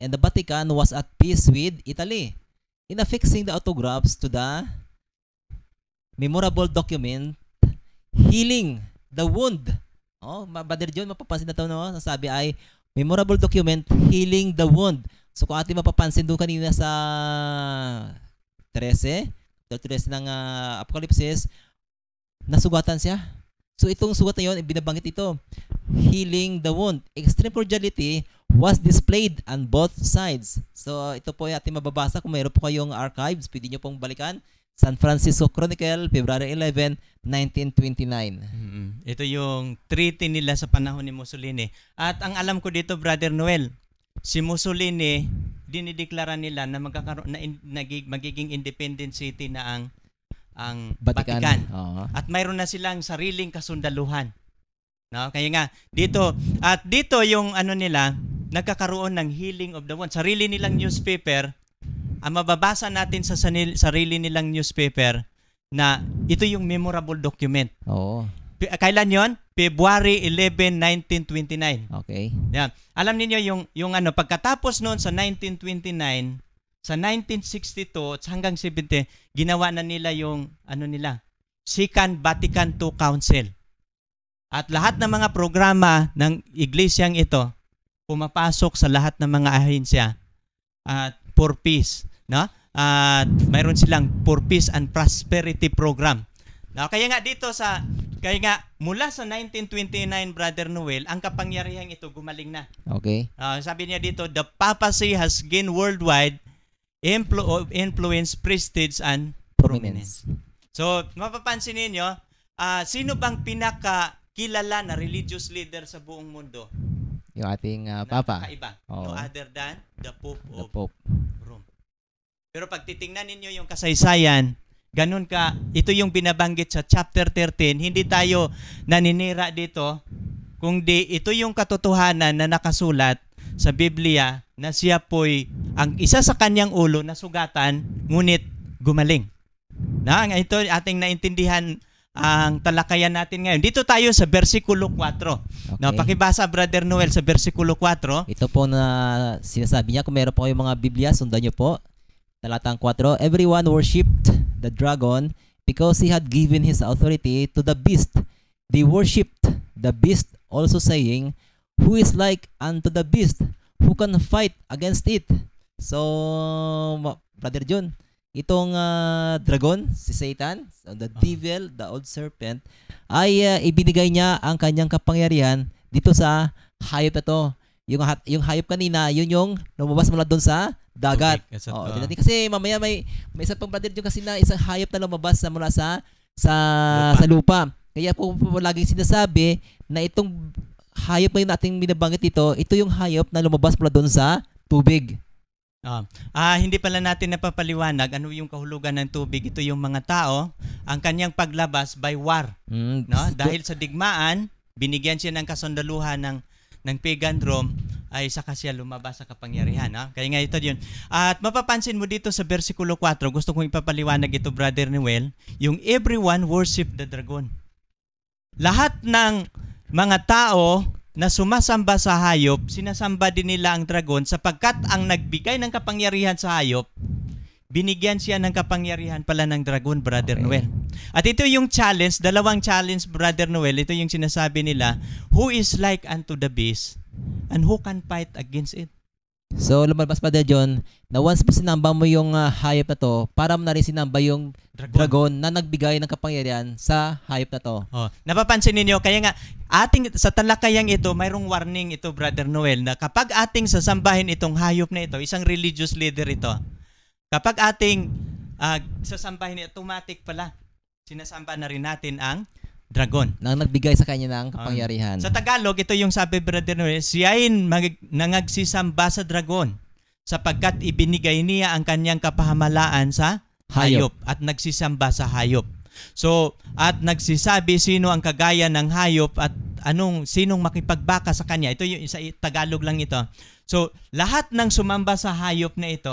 and the Vatican was at peace with Italy in affixing the autographs to the memorable document healing the wound Oh, Brother John, mapapansin na ito, no? sabi ay, memorable document, Healing the Wound. So kung ating mapapansin doon kanina sa 13, 13 ng uh, ah, Apocalypse, nasugatan siya. So itong sugat na yun, binabanggit ito, Healing the Wound. Extreme cordiality was displayed on both sides. So ito po ay ating mababasa. Kung mayroon po kayong archives, pwede nyo pong balikan San Francisco Chronicle, February 11, 1929. Mm-hmm. Ito yung treaty nila sa panahon ni Mussolini. At ang alam ko dito, Brother Noel, si Mussolini, dinideklara nila na magkakaroon na, in, nagig, magiging independent city na ang ang Vatican. Vatican. At mayroon na silang sariling kasundaluhan. No? Kaya nga dito at dito yung ano nila nagkakaroon ng healing of the one. Sarili nilang newspaper ang mababasa natin sa sanil, sarili nilang newspaper na ito yung memorable document. Oo. P- kailan yon? February 11, 1929. Okay. Yan. Alam niyo yung yung ano pagkatapos noon sa 1929 sa 1962 at hanggang 70 ginawa na nila yung ano nila Second Vatican II Council. At lahat ng mga programa ng iglesyang ito pumapasok sa lahat ng mga ahensya at for peace no? At mayroon silang peace and Prosperity Program. No? kaya nga dito sa kaya nga mula sa 1929 Brother Noel, ang kapangyarihan ito gumaling na. Okay. Uh, sabi niya dito, the papacy has gained worldwide influ- influence, prestige and prominence. So, mapapansin ninyo, uh, sino bang pinaka kilala na religious leader sa buong mundo? Yung ating uh, Papa. Nakakaiba. Oh. No other than the Pope the of Pope. Pero pag titingnan ninyo yung kasaysayan, ganun ka, ito yung binabanggit sa chapter 13, hindi tayo naninira dito, kundi ito yung katotohanan na nakasulat sa Biblia na siya po'y ang isa sa kanyang ulo na sugatan, ngunit gumaling. Na, ito ating naintindihan ang talakayan natin ngayon. Dito tayo sa versikulo 4. Okay. Now, pakibasa Brother Noel sa versikulo 4. Ito po na sinasabi niya, kung meron po kayong mga Biblia, sundan niyo po. Talatang 4, Everyone worshipped the dragon because he had given his authority to the beast. They worshipped the beast also saying, Who is like unto the beast? Who can fight against it? So, Brother John, itong uh, dragon, si Satan, the ah. devil, the old serpent, ay uh, ibinigay niya ang kanyang kapangyarihan dito sa hayop na to. Yung, yung hayop kanina, yun yung lumabas mula doon sa dagat. Tubig, yes, oh, uh, kasi mamaya may may isa pang brother yung kasi na isang hayop na lumabas na mula sa sa lupa. sa lupa. Kaya po, po lagi sinasabi na itong hayop na yung ating binabanggit dito, ito yung hayop na lumabas mula doon sa tubig. Uh, ah, hindi pala natin napapaliwanag ano yung kahulugan ng tubig. Ito yung mga tao, ang kanyang paglabas by war. Mm, no? Dahil sa digmaan, binigyan siya ng kasundaluhan ng ng pagan Rome ay saka siya lumabas sa kapangyarihan. Ha? Kaya nga ito yun. At mapapansin mo dito sa versikulo 4, gusto kong ipapaliwanag ito, Brother Noel, yung everyone worship the dragon. Lahat ng mga tao na sumasamba sa hayop, sinasamba din nila ang dragon sapagkat ang nagbigay ng kapangyarihan sa hayop, binigyan siya ng kapangyarihan pala ng dragon, Brother okay. Noel. At ito yung challenge, dalawang challenge, Brother Noel, ito yung sinasabi nila, who is like unto the beast And who can fight against it? So lumabas pa John na once pa sinamba mo yung uh, hayop na to, para mo na rin sinamba yung dragon. dragon na nagbigay ng kapangyarihan sa hayop na to. Oh, napapansin ninyo, kaya nga ating sa talakayang ito, mayroong warning ito Brother Noel na kapag ating sasambahin itong hayop na ito, isang religious leader ito. Kapag ating uh, sasambahin automatic pala sinasamba na rin natin ang dragon. Na nagbigay sa kanya ng ah. kapangyarihan. Um, sa Tagalog, ito yung sabi Brother Noel, siyain mag- nangagsisamba sa dragon sapagkat ibinigay niya ang kanyang kapahamalaan sa hayop, hayop at nagsisamba sa hayop. So, at nagsisabi sino ang kagaya ng hayop at anong sinong makipagbaka sa kanya. Ito yung sa Tagalog lang ito. So, lahat ng sumamba sa hayop na ito,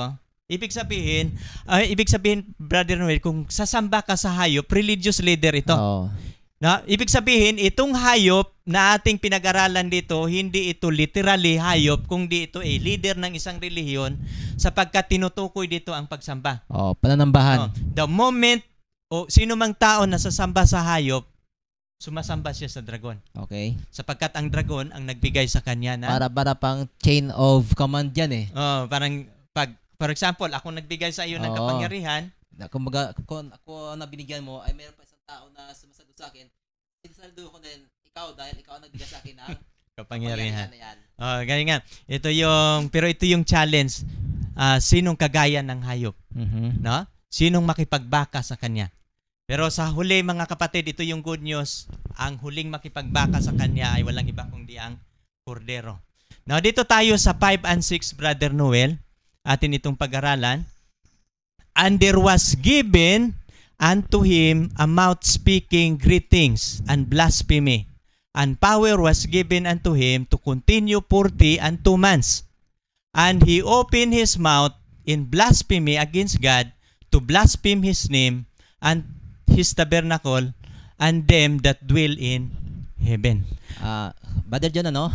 ibig sabihin, uh, ibig sabihin Brother Noel, kung sasamba ka sa hayop, religious leader ito. Oh. Na, ibig sabihin, itong hayop na ating pinag-aralan dito, hindi ito literally hayop, kundi ito ay leader ng isang relihiyon sapagkat tinutukoy dito ang pagsamba. Oh, pananambahan. Oh, the moment o oh, sino mang tao na sasamba sa hayop, sumasamba siya sa dragon. Okay. Sapagkat ang dragon ang nagbigay sa kanya na... Para, para pang chain of command yan eh. Oh, parang pag, for example, ako nagbigay sa iyo ng kapangyarihan. Na, kumbaga, kung ako na binigyan mo, ay meron pa tao na sumasado sa akin, sinasaludo ko din ikaw dahil ikaw ang nagbigay sa akin ng kapangyarihan. Oh, ganyan nga. Ito yung pero ito yung challenge. Uh, sinong kagaya ng hayop? Mm-hmm. No? Sinong makipagbaka sa kanya? Pero sa huli mga kapatid, ito yung good news. Ang huling makipagbaka sa kanya ay walang iba kundi ang kordero. Now dito tayo sa 5 and 6 Brother Noel, atin itong pag-aralan. And there was given Unto him a mouth speaking greetings and blasphemy. And power was given unto him to continue forty and two months. And he opened his mouth in blasphemy against God to blaspheme his name and his tabernacle and them that dwell in heaven. Uh, Brother John, ano?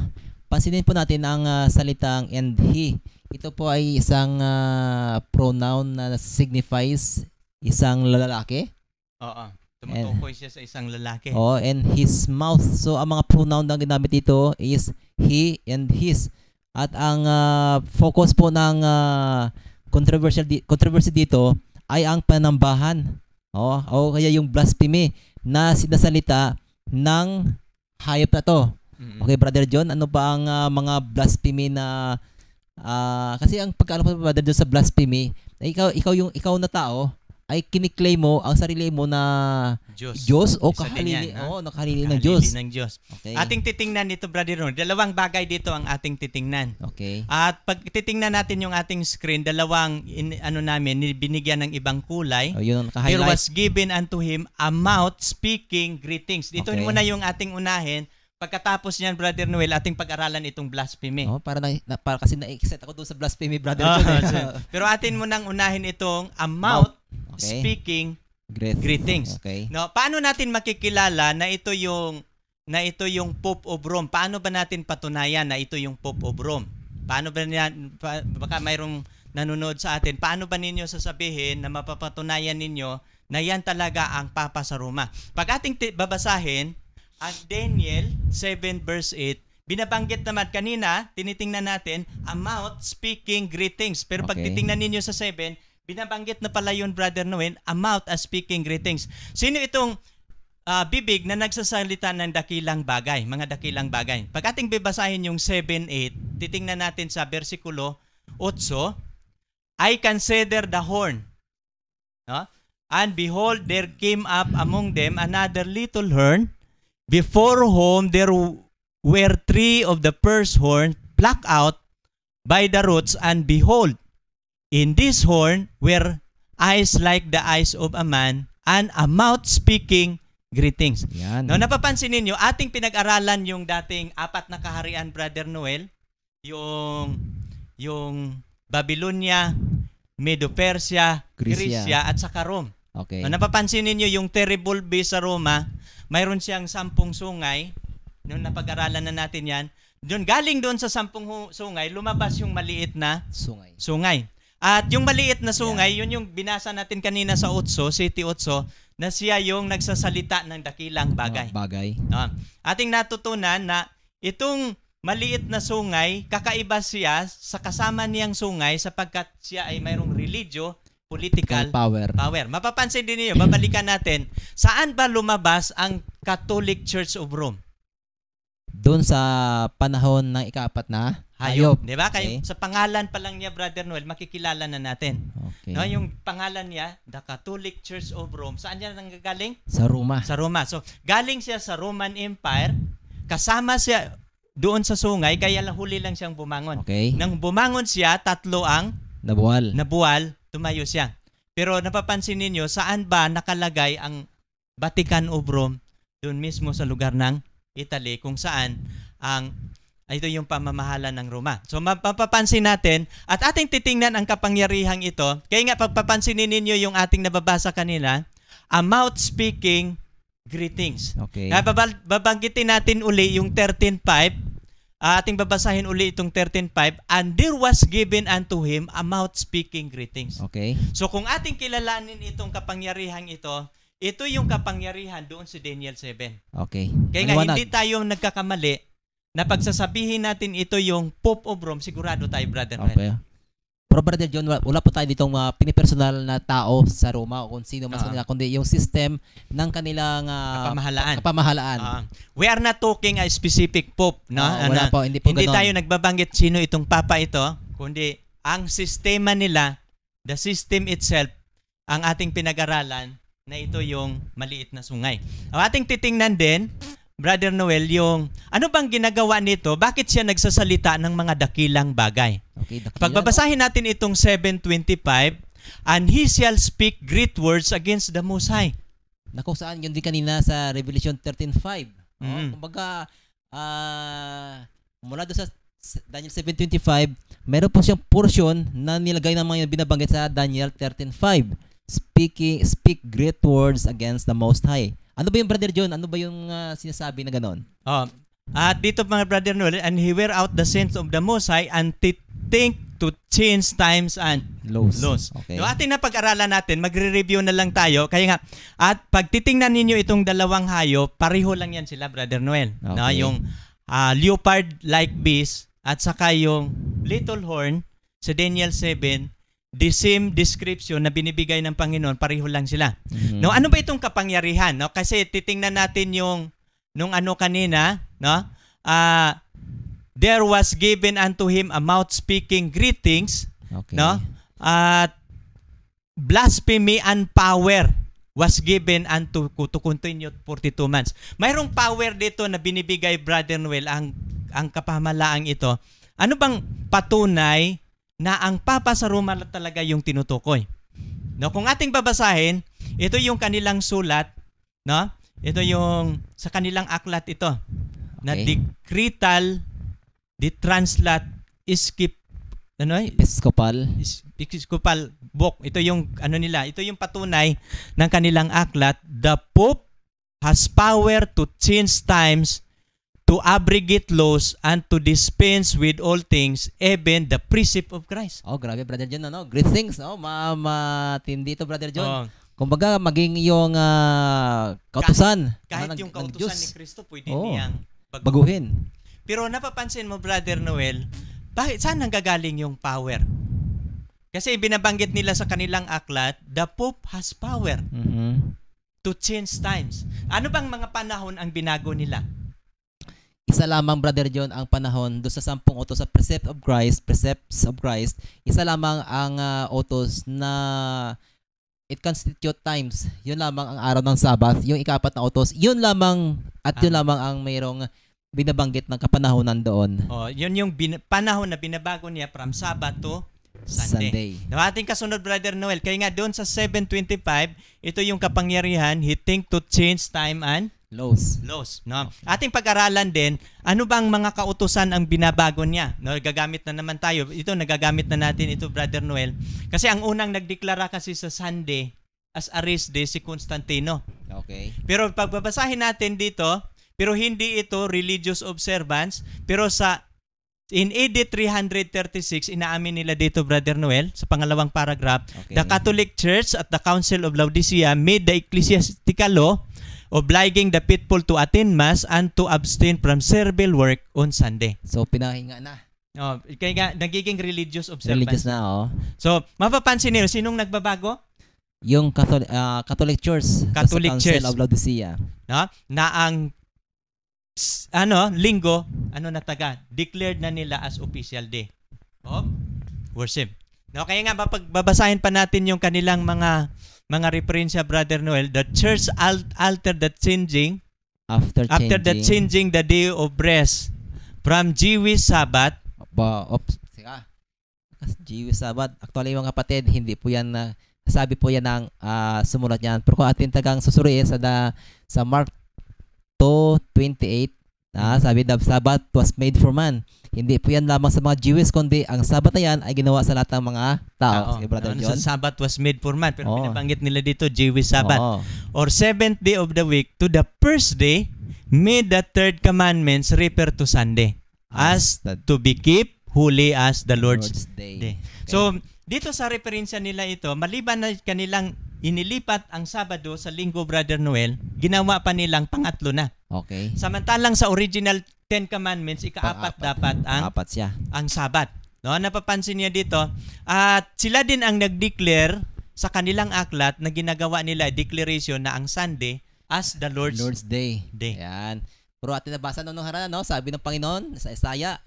Pansinin po natin ang uh, salitang and he. Ito po ay isang uh, pronoun na signifies isang lalaki. Oo. Tumutukoy siya sa isang lalaki. Oh, and his mouth. So, ang mga pronoun na ginamit dito is he and his. At ang uh, focus po ng uh, controversial di- controversy dito ay ang panambahan. Oh, o oh, kaya yung blasphemy na sinasalita ng hayop na to. Mm-hmm. Okay, Brother John, ano ba ang uh, mga blasphemy na uh, kasi ang ko pa Brother John sa blasphemy, ikaw ikaw yung ikaw na tao, ay kiniklay mo ang sarili mo na Diyos, Diyos o ano kahalili, yan, oh, nakahalili ng Diyos. ng Diyos. Okay. Ating titingnan dito, Brother Ron, dalawang bagay dito ang ating titingnan. Okay. At pag titingnan natin yung ating screen, dalawang in, ano namin, binigyan ng ibang kulay. Oh, yun ang There was given unto him a mouth speaking greetings. Dito okay. muna yung ating unahin. Pagkatapos niyan, Brother Noel, ating pag-aralan itong blasphemy. Oh, para, na, na para kasi na-excite ako doon sa blasphemy, Brother oh, Noel. Eh. pero atin mo nang unahin itong a mouth, mouth Okay. Speaking Great. greetings. Okay. No, paano natin makikilala na ito yung na ito yung Pope of Rome? Paano ba natin patunayan na ito yung Pope of Rome? Paano ba niyan pa, baka mayroong nanonood sa atin, paano ba ninyo sasabihin na mapapatunayan ninyo na yan talaga ang Papa sa Roma? Pag ating t- babasahin, ang Daniel 7 verse 8, Binabanggit naman kanina, tinitingnan natin, a mouth speaking greetings. Pero okay. pag titingnan ninyo sa 7, Binabanggit na pala yun, Brother Noen, a mouth as speaking greetings. Sino itong uh, bibig na nagsasalita ng dakilang bagay, mga dakilang bagay? Pag ating bibasahin yung 7-8, titingnan natin sa versikulo 8, I consider the horn. No? And behold, there came up among them another little horn, before whom there were three of the first horn plucked out by the roots, and behold, In this horn were eyes like the eyes of a man and a mouth speaking greetings. Yan. Now, napapansin ninyo, ating pinag-aralan yung dating apat na kaharian, Brother Noel, yung yung Babylonia, Medo-Persia, Grecia. at saka Rome. Okay. Now, napapansin ninyo yung terrible base sa Roma, mayroon siyang sampung sungay. Noon napag-aralan na natin yan. Doon, galing doon sa sampung sungay, lumabas yung maliit na sungay. sungay. At yung maliit na sungay, yeah. yun yung binasa natin kanina sa Otso, City Otso, na siya yung nagsasalita ng dakilang bagay. Uh, bagay. Uh, ating natutunan na itong maliit na sungay, kakaiba siya sa kasama niyang sungay sapagkat siya ay mayroong religyo, political power. power. Mapapansin din niyo, babalikan natin, saan ba lumabas ang Catholic Church of Rome? Doon sa panahon ng ikaapat na hayop, hayop. 'di ba? Kayo, okay. sa pangalan pa lang niya Brother Noel makikilala na natin. Okay. No, yung pangalan niya, The Catholic Church of Rome. Saan niya nanggagaling? Sa Roma. Sa Roma. So, galing siya sa Roman Empire, kasama siya doon sa sungay kaya lang huli lang siyang bumangon. Okay. Nang bumangon siya, tatlo ang nabuwal. Nabuwal, tumayo siya. Pero napapansin ninyo saan ba nakalagay ang Vatican of Rome doon mismo sa lugar ng Italy kung saan ang ito yung pamamahala ng Roma. So mapapansin natin at ating titingnan ang kapangyarihang ito. Kaya nga pagpapansinin ninyo yung ating nababasa kanila, a mouth speaking greetings. Okay. Babanggitin natin uli yung 13.5. Uh, ating babasahin uli itong 13.5. And there was given unto him a mouth speaking greetings. Okay. So kung ating kilalanin itong kapangyarihang ito, ito yung kapangyarihan doon sa si Daniel 7. Okay. Kaya nga, hindi tayo nagkakamali na pagsasabihin natin ito yung Pope of Rome, sigurado tayo, Brother Mel. Okay. Pero Brother John, wala po tayo ditong uh, pinipersonal na tao sa Roma o kung sino man uh-huh. kanila, kundi yung system ng kanilang uh, kapamahalaan. kapamahalaan. Uh-huh. We are not talking a specific pope. No? Uh, wala po, hindi po Hindi ganun. tayo nagbabanggit sino itong papa ito, kundi ang sistema nila, the system itself, ang ating pinag-aralan na ito yung maliit na sungay. Ang ating titingnan din, Brother Noel, yung ano bang ginagawa nito? Bakit siya nagsasalita ng mga dakilang bagay? Okay, dakila, Pagbabasahin natin itong 7.25, And he shall speak great words against the Most High. Naku, saan? Yun din kanina sa Revelation 13.5. Oh, mm. Kumbaga, uh, mula doon sa Daniel 7.25, meron po siyang portion na nilagay ng mga binabanggit sa Daniel 13.5. Speaking, speak great words against the Most High. Ano ba yung brother John? Ano ba yung uh, sinasabi na ganon? Oh, at dito mga brother Noel, and he wear out the sins of the Most High and think to change times and lows. lows. Okay. So atin na pag-aralan natin, magre-review na lang tayo. Kaya nga, at pag titingnan ninyo itong dalawang hayop, pareho lang yan sila, Brother Noel. Okay. No, yung uh, leopard-like beast at saka yung little horn sa Daniel 7 the same description na binibigay ng Panginoon, pareho lang sila. Mm-hmm. No, ano ba itong kapangyarihan, no? Kasi titingnan natin yung nung ano kanina, no? Uh, there was given unto him a mouth speaking greetings, okay. no? At uh, blasphemy and power was given unto to continue 42 months. Mayroong power dito na binibigay Brother Noel ang ang kapamalaang ito. Ano bang patunay na ang Papa sa Roma talaga yung tinutukoy. No, kung ating babasahin, ito yung kanilang sulat, no? Ito yung sa kanilang aklat ito. Okay. Na Decretal di Translat Iskip ano eh? Episcopal. Episcopal book. Ito yung ano nila, ito yung patunay ng kanilang aklat, the Pope has power to change times to abrogate laws and to dispense with all things, even the precept of Christ. Oh, grabe, Brother John. Ano? Great things. Oh, ma matindi ito, Brother John. Oh. Kumbaga, maging yung uh, kautusan. Kahit, kahit ano, yung kautusan Diyos. ni Kristo, pwede oh, niyang baguhin. baguhin. Pero napapansin mo, Brother Noel, bakit, saan nanggagaling yung power? Kasi binabanggit nila sa kanilang aklat, the Pope has power mm-hmm. to change times. Ano bang mga panahon ang binago nila? Isa lamang, Brother John, ang panahon do sa sampung utos sa precept of Christ, precepts of Christ, isa lamang ang uh, otos na it constitute times. Yun lamang ang araw ng Sabbath, yung ikapat na utos Yun lamang at yun ah. lamang ang mayroong binabanggit ng kapanahonan doon. Oh, yun yung bin- panahon na binabago niya from Sabbath to Sunday. Sunday. Now, ating kasunod, Brother Noel, kaya nga doon sa 7.25, ito yung kapangyarihan, he think to change time and Lows. Lows, no? Okay. Ating pag-aralan din, ano bang mga kautusan ang binabago niya? No, gagamit na naman tayo. Ito, nagagamit na natin ito, Brother Noel. Kasi ang unang nagdeklara kasi sa Sunday as a si Constantino. Okay. Pero pagbabasahin natin dito, pero hindi ito religious observance, pero sa In AD 336, inaamin nila dito, Brother Noel, sa pangalawang paragraph, okay. the Catholic Church at the Council of Laodicea made the ecclesiastical law obliging the people to attend mass and to abstain from servile work on Sunday. So pinahinga na. Oh, kaya nga, nagiging religious observance. Religious na, oh. So, mapapansin niyo, sinong nagbabago? Yung Catholic, uh, Catholic Church. Catholic sa Council Church. of Laodicea. No? Na ang ano, linggo, ano na taga, declared na nila as official day of worship. No, kaya nga, pagbabasahin pa natin yung kanilang mga mga referensya, Brother Noel, the church altered the changing after, changing after the changing the day of rest from Jewish Sabbath. Ba, ops, sika. Jewish Sabbath. Actually, mga kapatid, hindi po yan na uh, sabi po yan ng uh, ah, sumulat niyan. Pero kung atin tagang susuriin sa, da, sa Mark 2.28, na uh, sabi, the Sabbath was made for man, hindi po yan lamang sa mga Jewish, kundi ang sabat na yan ay ginawa sa lahat ng mga tao. Oo, okay, brother ano John? Sa sabat was made for man. Pero pinabanggit nila dito, Jewish sabat. Oo. Or seventh day of the week to the first day made the third commandments refer to Sunday ah, as to be kept holy as the Lord's, Lord's day. day. Okay. So, dito sa referensya nila ito, maliban na kanilang inilipat ang Sabado sa Linggo, Brother Noel, ginawa pa nilang pangatlo na. Okay. Samantalang sa original Ten Commandments, ikaapat dapat ang Apat siya. ang Sabat. No, napapansin niya dito at sila din ang nag-declare sa kanilang aklat na ginagawa nila declaration na ang Sunday as the Lord's, Lord's Day. Day. Ayan. Pero atin nabasa na nung harana, no? sabi ng Panginoon sa Isaya,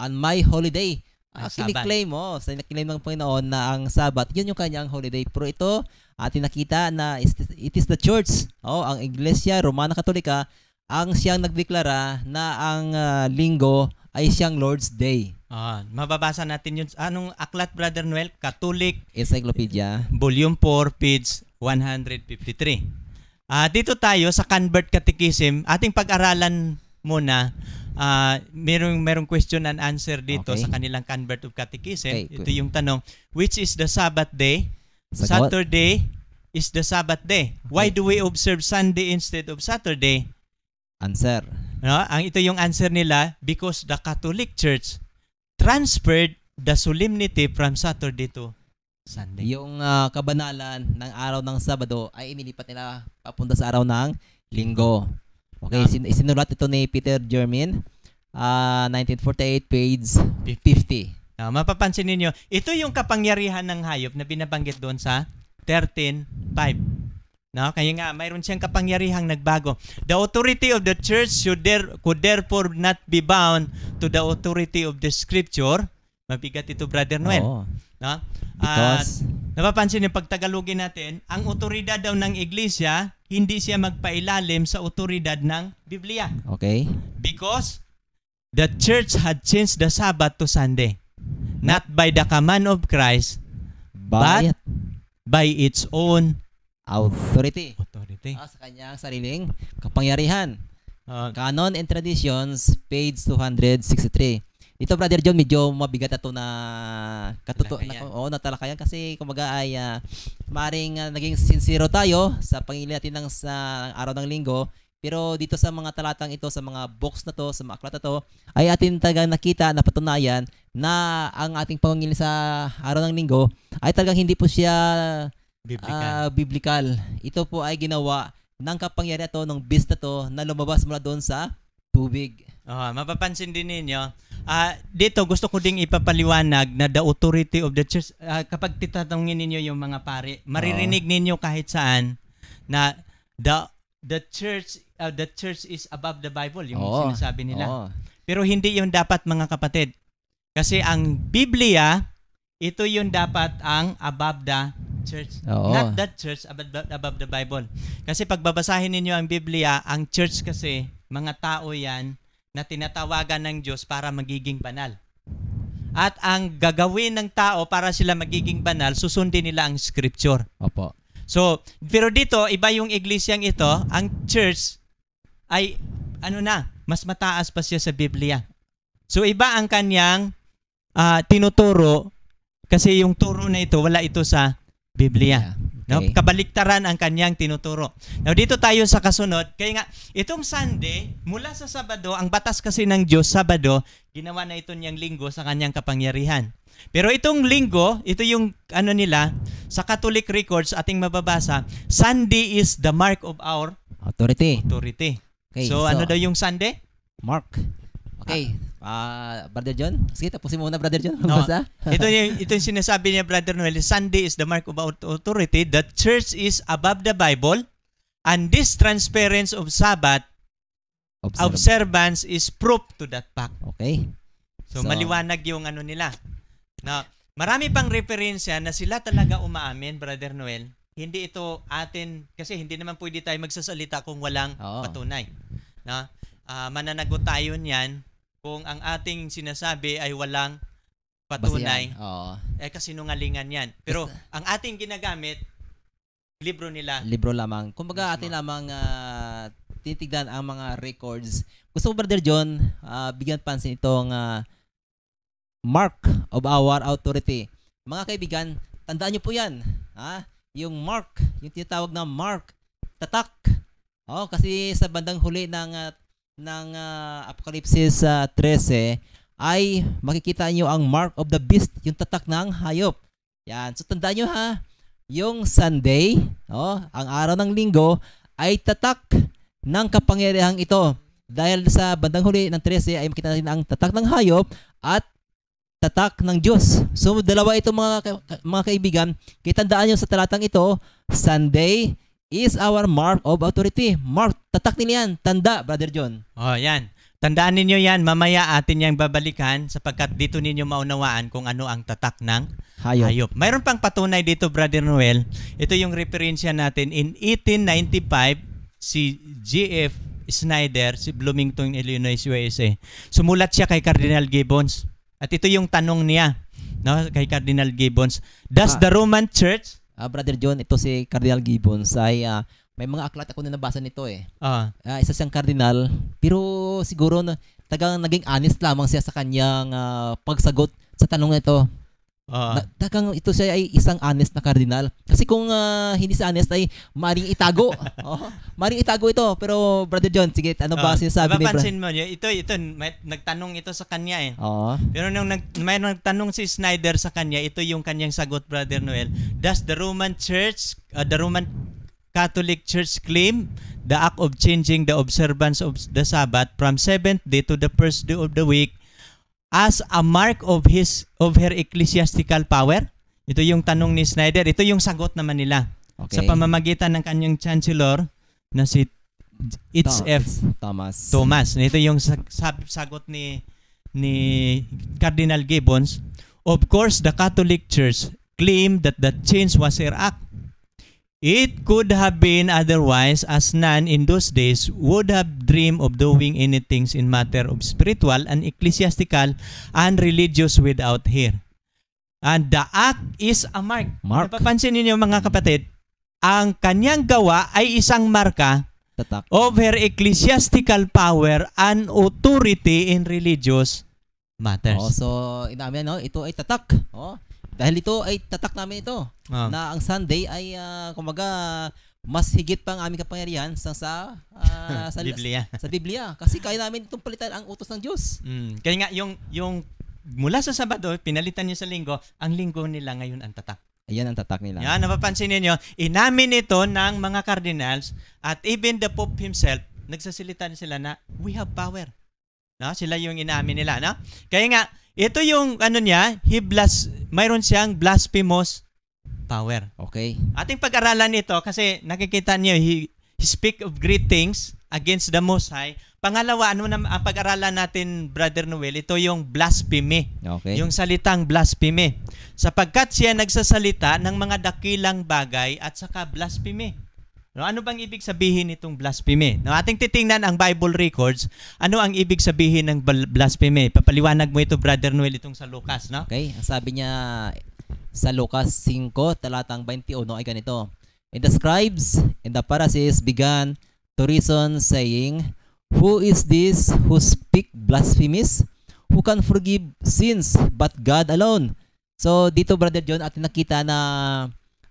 on my holiday, ang ah, kiniklaim mo, oh, sa kiniklaim ng Panginoon na ang Sabat, yun yung kanyang holiday. Pero ito, atin nakita na it is the church, oh, ang Iglesia Romana Katolika ang siyang nagdeklara na ang uh, linggo ay siyang Lord's Day. Ah, mababasa natin yun. Anong aklat, Brother Noel? Catholic Encyclopedia. Volume 4, page 153. Uh, ah, dito tayo sa Convert Catechism. Ating pag-aralan muna, uh, merong, merong question and answer dito okay. sa kanilang Convert of Catechism. Okay. Ito yung tanong, which is the Sabbath day? Saturday is the Sabbath day. Okay. Why do we observe Sunday instead of Saturday? answer. No? Ang ito yung answer nila because the Catholic Church transferred the solemnity from Saturday to Sunday. Yung uh, kabanalan ng araw ng Sabado ay inilipat nila papunta sa araw ng Linggo. Okay, um, sin- ito ni Peter Germin, uh, 1948, page 50. 50. Uh, mapapansin ninyo, ito yung kapangyarihan ng hayop na binabanggit doon sa 13.5. No, kaya nga mayroon siyang kapangyarihang nagbago. The authority of the church should there, could therefore not be bound to the authority of the scripture. Mabigat ito, Brother Noel. Oo. No? Because At napapansin yung pagtagalogin natin, ang otoridad daw ng iglesia, hindi siya magpailalim sa otoridad ng Biblia. Okay. Because the church had changed the Sabbath to Sunday. Not by the command of Christ, but by, by its own authority. Authority. Uh, sa kanyang sariling kapangyarihan. Uh, Canon and Traditions, page 263. Ito, Brother John, medyo mabigat ito na katuto na, oo, na talakayan kasi kumaga ay uh, ah, maring uh, naging sincero tayo sa pangilin natin ng sa araw ng linggo. Pero dito sa mga talatang ito, sa mga box na to, sa mga aklat na to, ay atin talagang nakita, napatunayan na ang ating pangilin sa araw ng linggo ay talagang hindi po siya Biblical. Uh, biblical. Ito po ay ginawa ng kapangyarihan to ng beast na to na lumabas mula doon sa tubig. Oh, mapapansin din ninyo. Uh, dito gusto ko ding ipapaliwanag na the authority of the church uh, kapag titatanungin ninyo yung mga pari, maririnig oh. ninyo kahit saan na the the church uh, the church is above the Bible yung oh. sinasabi nila. Oh. Pero hindi yun dapat mga kapatid. Kasi ang Biblia ito yung dapat ang above the church. Oo. Not that church, above above the Bible. Kasi pagbabasahin ninyo ang Biblia, ang church kasi, mga tao yan na tinatawagan ng Diyos para magiging banal. At ang gagawin ng tao para sila magiging banal, susundin nila ang scripture. Opo. So, pero dito, iba yung iglesyang ito, ang church ay, ano na, mas mataas pa siya sa Biblia. So, iba ang kanyang uh, tinuturo kasi yung turo na ito, wala ito sa Biblia. Okay. No, kabaliktaran ang kanyang tinuturo. Now dito tayo sa kasunod, kaya nga itong Sunday mula sa Sabado, ang batas kasi ng Diyos Sabado, ginawa na ito niyang linggo sa kanyang kapangyarihan. Pero itong linggo, ito yung ano nila, sa Catholic records ating mababasa, Sunday is the mark of our authority. Authority. Okay, so, so ano daw yung Sunday? Mark. Okay. Ah, Ah, uh, Brother John? Sige, tapusin muna, Brother John. No. Basa. ito, yung, ito yung sinasabi niya, Brother Noel. Sunday is the mark of authority. The church is above the Bible. And this transparence of Sabbath Observe. observance is proof to that fact. Okay. So, so maliwanag yung ano nila. Na marami pang referensya na sila talaga umaamin, Brother Noel. Hindi ito atin, kasi hindi naman pwede tayo magsasalita kung walang Oo. patunay. Na, uh, mananagot tayo niyan kung ang ating sinasabi ay walang patunay. Oo. Eh kasinungalingan 'yan. Pero Basta, ang ating ginagamit libro nila. Libro lamang. Kumbaga atin lamang uh, ah, titigdan ang mga records. Gusto ko Brother John, uh, bigyan pansin itong uh, mark of our authority. Mga kaibigan, tandaan niyo po 'yan, ha? Yung mark, yung tinatawag na mark, tatak. Oh, kasi sa bandang huli ng uh, ng uh, Apokalipsis uh, ah, 13 ay makikita nyo ang mark of the beast, yung tatak ng hayop. Yan. So tandaan nyo ha, yung Sunday, oh, ang araw ng linggo, ay tatak ng kapangyarihang ito. Dahil sa bandang huli ng 13 ay makita natin ang tatak ng hayop at tatak ng Diyos. So dalawa itong mga, ka- mga kaibigan, kitandaan nyo sa talatang ito, Sunday is our mark of authority. Mark, tatak nila yan. Tanda, Brother John. Oh, yan. Tandaan ninyo yan, mamaya atin yang babalikan sapagkat dito ninyo maunawaan kung ano ang tatak ng hayop. hayop. Mayroon pang patunay dito, Brother Noel. Ito yung referensya natin. In 1895, si G.F. Snyder, si Bloomington, Illinois, USA, sumulat siya kay Cardinal Gibbons. At ito yung tanong niya no, kay Cardinal Gibbons. Does ah. the Roman Church Uh, Brother John, ito si Cardinal Gibbons ay uh, may mga aklat ako na nabasa nito eh. Uh-huh. Uh, isa siyang kardinal, pero siguro na tagang naging honest lamang siya sa kanyang uh, pagsagot sa tanong nito. Uh, Tagang ito siya ay isang honest na cardinal. Kasi kung uh, hindi sa honest ay maring itago. oh, maring itago ito. Pero Brother John, sige, ano ba uh, sinasabi ni Brother? mo niya, ito, ito, may, nagtanong ito sa kanya eh. Oo. Uh, pero nung nag, may nagtanong si Snyder sa kanya, ito yung kanyang sagot, Brother Noel. Does the Roman Church, uh, the Roman Catholic Church claim the act of changing the observance of the Sabbath from seventh day to the first day of the week as a mark of his of her ecclesiastical power? Ito yung tanong ni Snyder. Ito yung sagot naman nila. Okay. Sa pamamagitan ng kanyang chancellor na si It's Th- F. Thomas. Thomas. Ito yung sag- sagot ni ni Cardinal Gibbons. Of course, the Catholic Church claimed that the change was her act It could have been otherwise as none in those days would have dreamed of doing anything in matter of spiritual and ecclesiastical and religious without here. And the act is a mark. mark. Napapansin ninyo mga kapatid, ang kanyang gawa ay isang marka Tatak. of her ecclesiastical power and authority in religious matters. Oh, so, inamin, no? ito ay tatak. Oh. Dahil ito ay tatak namin ito ah. na ang Sunday ay uh, ah, kumaga mas higit pang aming kapangyarihan sa sa, uh, sa Biblia. Sa Biblia kasi kaya namin itong palitan ang utos ng Diyos. Mm. Kaya nga yung yung mula sa Sabado pinalitan niya sa Linggo, ang Linggo nila ngayon ang tatak. Ayan ang tatak nila. Yan, napapansin niyo, inamin ito ng mga cardinals at even the Pope himself, nagsasilitan sila na we have power. No? Sila yung inamin nila. No? Kaya nga, ito yung ano niya, he blas mayroon siyang blasphemous power. Okay. Ating pag-aralan ito kasi nakikita niyo he, he speak of great things against the Most High. Pangalawa, ano na ang pag-aralan natin, Brother Noel, ito yung blasphemy. Okay. Yung salitang blasphemy. Sapagkat siya nagsasalita ng mga dakilang bagay at saka blasphemy. No, ano bang ibig sabihin nitong blasphemy? No, ating titingnan ang Bible records. Ano ang ibig sabihin ng blasphemy? Papaliwanag mo ito, Brother Noel, itong sa Lucas, no? Okay, ang sabi niya sa Lucas 5, talatang 21 ay ganito. And the scribes and the Pharisees began to reason, saying, Who is this who speak blasphemies? Who can forgive sins but God alone? So dito, Brother John, at nakita na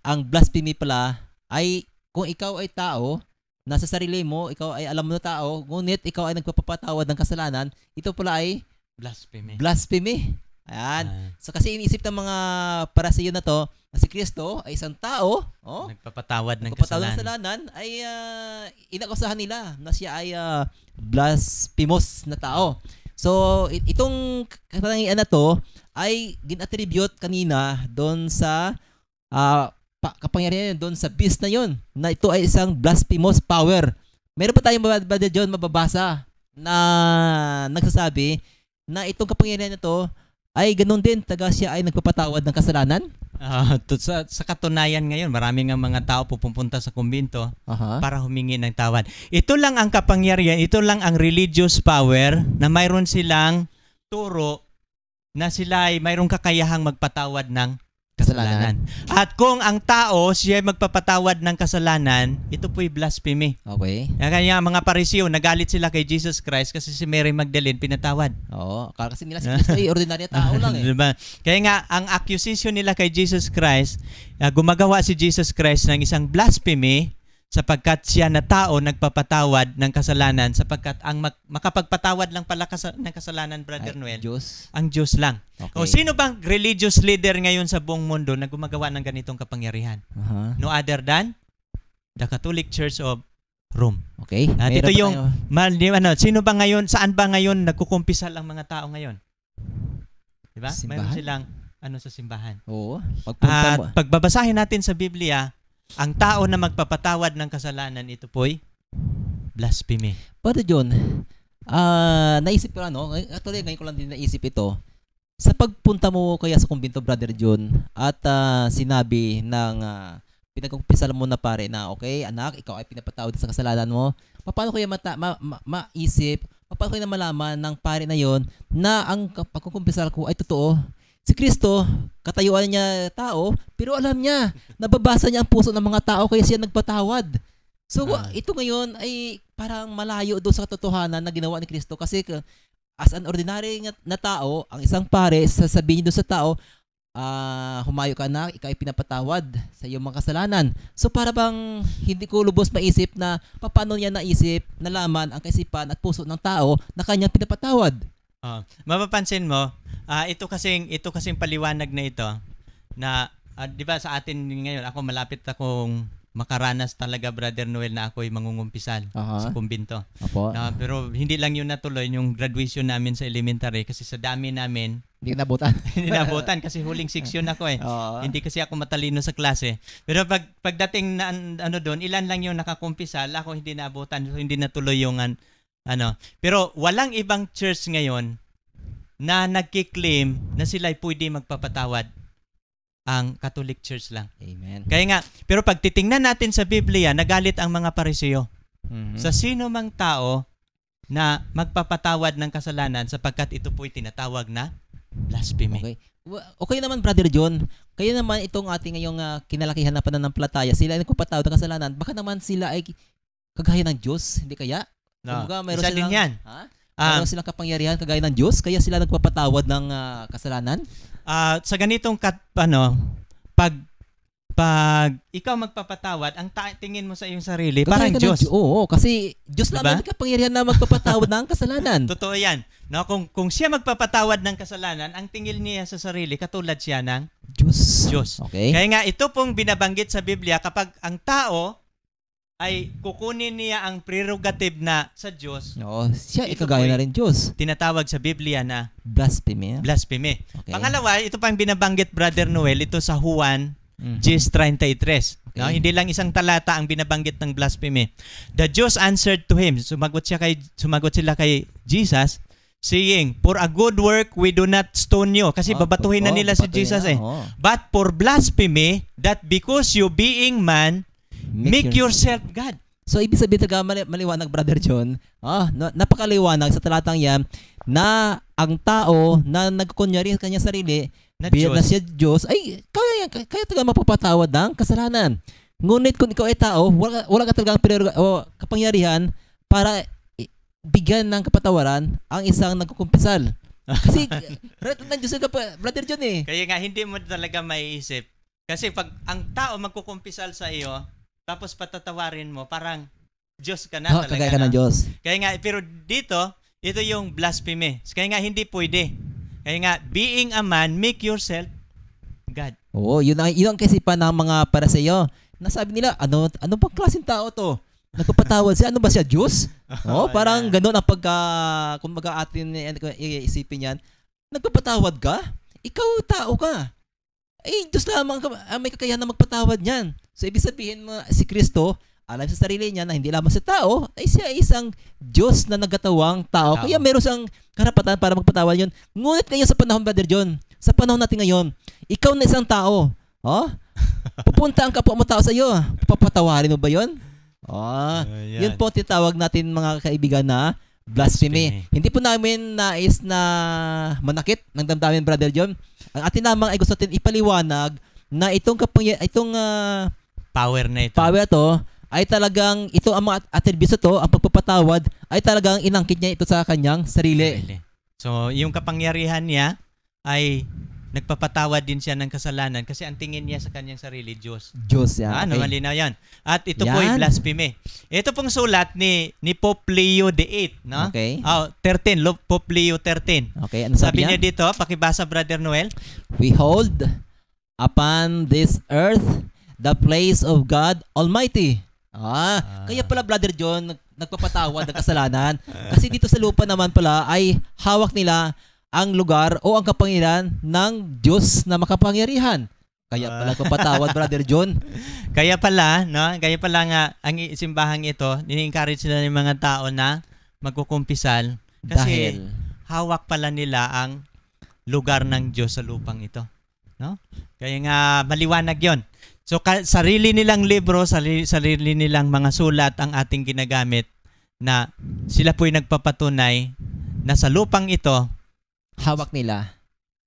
ang blasphemy pala ay kung ikaw ay tao, nasa sarili mo, ikaw ay alam mo na tao, ngunit ikaw ay nagpapatawad ng kasalanan, ito pala ay blasphemy. Blasphemy. Ayan. Ah. So kasi iniisip ng mga para sa iyo na to, na si Kristo ay isang tao, oh, nagpapatawad, ng nagpapatawad ng kasalanan, ay uh, inakusahan nila na siya ay uh, blasphemous na tao. So itong katangian na to ay ginattribute kanina doon sa uh, pa, kapangyarihan doon sa beast na yon na ito ay isang blasphemous power. Meron pa tayong Brother John mababasa na nagsasabi na itong kapangyarihan na to ay ganun din, taga siya ay nagpapatawad ng kasalanan? Uh, sa, sa katunayan ngayon, marami nga mga tao pupunta sa kumbinto uh-huh. para humingi ng tawad. Ito lang ang kapangyarihan, ito lang ang religious power na mayroon silang turo na sila ay mayroong kakayahang magpatawad ng kasalanan. At kung ang tao siya magpapatawad ng kasalanan, ito po'y blasphemy. Okay. Kaya kanya mga parisiyo, nagalit sila kay Jesus Christ kasi si Mary Magdalene pinatawad. Oo, kasi nila si Kristo ay ordinaryo tao lang eh. diba? Kaya nga, ang accusation nila kay Jesus Christ, uh, gumagawa si Jesus Christ ng isang blasphemy sapagkat siya na tao nagpapatawad ng kasalanan sapagkat ang mak- makapagpatawad lang pala kas- ng kasalanan brother Ay, Noel Diyos. ang Diyos lang. Okay. O sino bang religious leader ngayon sa buong mundo na gumagawa ng ganitong kapangyarihan? Uh-huh. No other than the Catholic Church of Rome. Okay. At ah, Mayroon ito yung ma, ano, sino ba ngayon saan ba ngayon nagkukumpisal ang mga tao ngayon? Di ba? Mayroon silang ano sa simbahan. Oo. Pagpunta At mo. pagbabasahin natin sa Biblia, ang tao na magpapatawad ng kasalanan, ito po'y blasphemy. Pero John, uh, naisip ko ano, actually ngayon ko lang din naisip ito. Sa pagpunta mo kaya sa kumbinto, Brother John, at uh, sinabi ng uh, ah, pinagkumpisal mo na pare na, okay, anak, ikaw ay pinapatawad sa kasalanan mo, paano kaya mata, ma, ma, maisip, paano kaya malaman ng pare na yon na ang pagkukumpisal ko ay totoo? si Kristo, katayuan niya tao, pero alam niya, nababasa niya ang puso ng mga tao kaya siya nagpatawad. So ah. ito ngayon ay parang malayo doon sa katotohanan na ginawa ni Kristo kasi as an ordinary na tao, ang isang pare, sasabihin doon sa tao, uh, humayo ka na, ikaw ay pinapatawad sa iyong mga kasalanan. So para bang hindi ko lubos maisip na paano niya naisip, nalaman ang kaisipan at puso ng tao na kanyang pinapatawad. Uh, mapapansin mo, Uh, ito kasing ito kasing paliwanag na ito na uh, 'di ba sa atin ngayon ako malapit akong makaranas talaga Brother Noel na ako ay mangungumpisal uh-huh. sa kumbinto. Apo. Uh, pero hindi lang yun natuloy yung graduation namin sa elementary kasi sa dami namin hindi nabutan. hindi nabutan kasi huling section ako eh. Uh-huh. Hindi kasi ako matalino sa klase. Pero pag pagdating na ano doon, ilan lang yung nakakumpisal, ako hindi nabutan, so hindi natuloy yung an, ano. Pero walang ibang church ngayon na nagkiklaim na sila ay pwede magpapatawad ang Catholic Church lang. Amen. Kaya nga, pero pag titingnan natin sa Biblia, nagalit ang mga pariseo. Mm-hmm. Sa sino mang tao na magpapatawad ng kasalanan sapagkat ito po'y tinatawag na blasphemy. Okay. Okay naman, Brother John. Kaya naman itong ating ngayong uh, kinalakihan na pananampalataya, sila ay nagpapatawad ng kasalanan. Baka naman sila ay kagaya ng Diyos, hindi kaya? No. Kumbaga, mayroon Isa silang, din yan. Ha? Ah. Wala silang kapangyarihan kagaya ng Diyos, kaya sila nagpapatawad ng ah, kasalanan. Ah, sa ganitong kat, ano, pag pag ikaw magpapatawad, ang ta- tingin mo sa iyong sarili, Kagaya parang ka Diyos. Oo, kasi Diyos Diba? lang ang kapangyarihan na magpapatawad ng kasalanan. Totoo 'yan. No, kung kung siya magpapatawad ng kasalanan, ang tingin niya sa sarili katulad siya ng Diyos. Diyos. Okay? Kaya nga ito pong binabanggit sa Biblia kapag ang tao ay kukunin niya ang prerogative na sa Diyos. Oo, siya ito ikagaya na rin Diyos. Tinatawag sa Biblia na blasphemy. Ah. Blasphemy. Okay. Pangalawa, ito pa pang binabanggit Brother Noel, ito sa Juan mm. Gs 33. Okay. No, ah, hindi lang isang talata ang binabanggit ng blasphemy. The Jews answered to him. Sumagot siya kay sumagot sila kay Jesus saying, For a good work, we do not stone you. Kasi oh, babatuhin oh, na nila oh, si Jesus na, eh. Oh. But for blasphemy, that because you being man, Make, make yourself God. So, ibig sabihin talaga, mali, maliwanag, Brother John, ah, na, napakaliwanag sa talatang yan, na ang tao na nagkunyari sa kanyang sarili, na, Diyos. na siya Diyos, ay, kaya, kaya talaga mapapatawad ng kasalanan. Ngunit kung ikaw ay tao, wala, wala ka talagang pinarga, o, kapangyarihan para bigyan ng kapatawaran ang isang nagkukumpisal. Kasi, ng Diyos ka pa, Brother John eh. Kaya nga, hindi mo talaga maiisip. Kasi pag ang tao magkukumpisal sa iyo, tapos patatawarin mo, parang Diyos ka na oh, talaga. Kagaya ka ng Diyos. Kaya nga, pero dito, ito yung blasphemy. Kaya nga, hindi pwede. Kaya nga, being a man, make yourself God. Oo, yun ang, yun ang kasipan ng mga para sa iyo. Nasabi nila, ano, ano bang klaseng tao to? Nagpapatawad siya. Ano ba siya, Diyos? oh, parang yeah. ganun ang pagka, kung mag atin ano, iisipin yan, nagpapatawad ka? Ikaw, tao ka. Eh, Diyos lamang, ah, may kakayahan na magpatawad niyan. So, ibig sabihin mo, si Kristo, alam sa sarili niya na hindi lamang sa tao, ay siya isang Diyos na nagatawang tao. tao. Kaya meron siyang karapatan para magpatawal yun. Ngunit ngayon sa panahon, Brother John, sa panahon natin ngayon, ikaw na isang tao, oh, pupunta ang kapwa mo tao sa iyo, ah. papatawarin mo ba yun? Oh, ah, Ayan. Ah, yun po tinatawag natin mga kaibigan na blasphemy. blasphemy. Hindi po namin nais na manakit ng damdamin, Brother John. Ang atin lamang ay gusto natin ipaliwanag na itong kapangy- itong uh, power na ito. Power to ay talagang ito ang mga attributes to, ang pagpapatawad ay talagang inangkit niya ito sa kanyang sarili. So, yung kapangyarihan niya ay nagpapatawad din siya ng kasalanan kasi ang tingin niya sa kanyang sarili, Diyos. Diyos, yan. Yeah. Ano, okay. malinaw yan. At ito yan. po ay blasphemy. Ito pong sulat ni, ni Pope Leo VIII, no? Okay. Oh, ah, 13, Pope Leo 13. Okay, ano sabi, sabi niya? niya dito, pakibasa, Brother Noel. We hold upon this earth the place of God Almighty. Ah, ah. kaya pala Brother John nagpapatawad ng kasalanan kasi dito sa lupa naman pala ay hawak nila ang lugar o ang kapangyarihan ng Diyos na makapangyarihan. Kaya pala ah. papatawad, Brother John. Kaya pala, no? Kaya pala nga, ang simbahang ito, ini-encourage nila ng mga tao na magkukumpisal. Kasi Dahil... hawak pala nila ang lugar ng Diyos sa lupang ito. No? Kaya nga, maliwanag yon So ka- sarili nilang libro, sarili, sarili nilang mga sulat ang ating ginagamit na sila po'y nagpapatunay na sa lupang ito hawak nila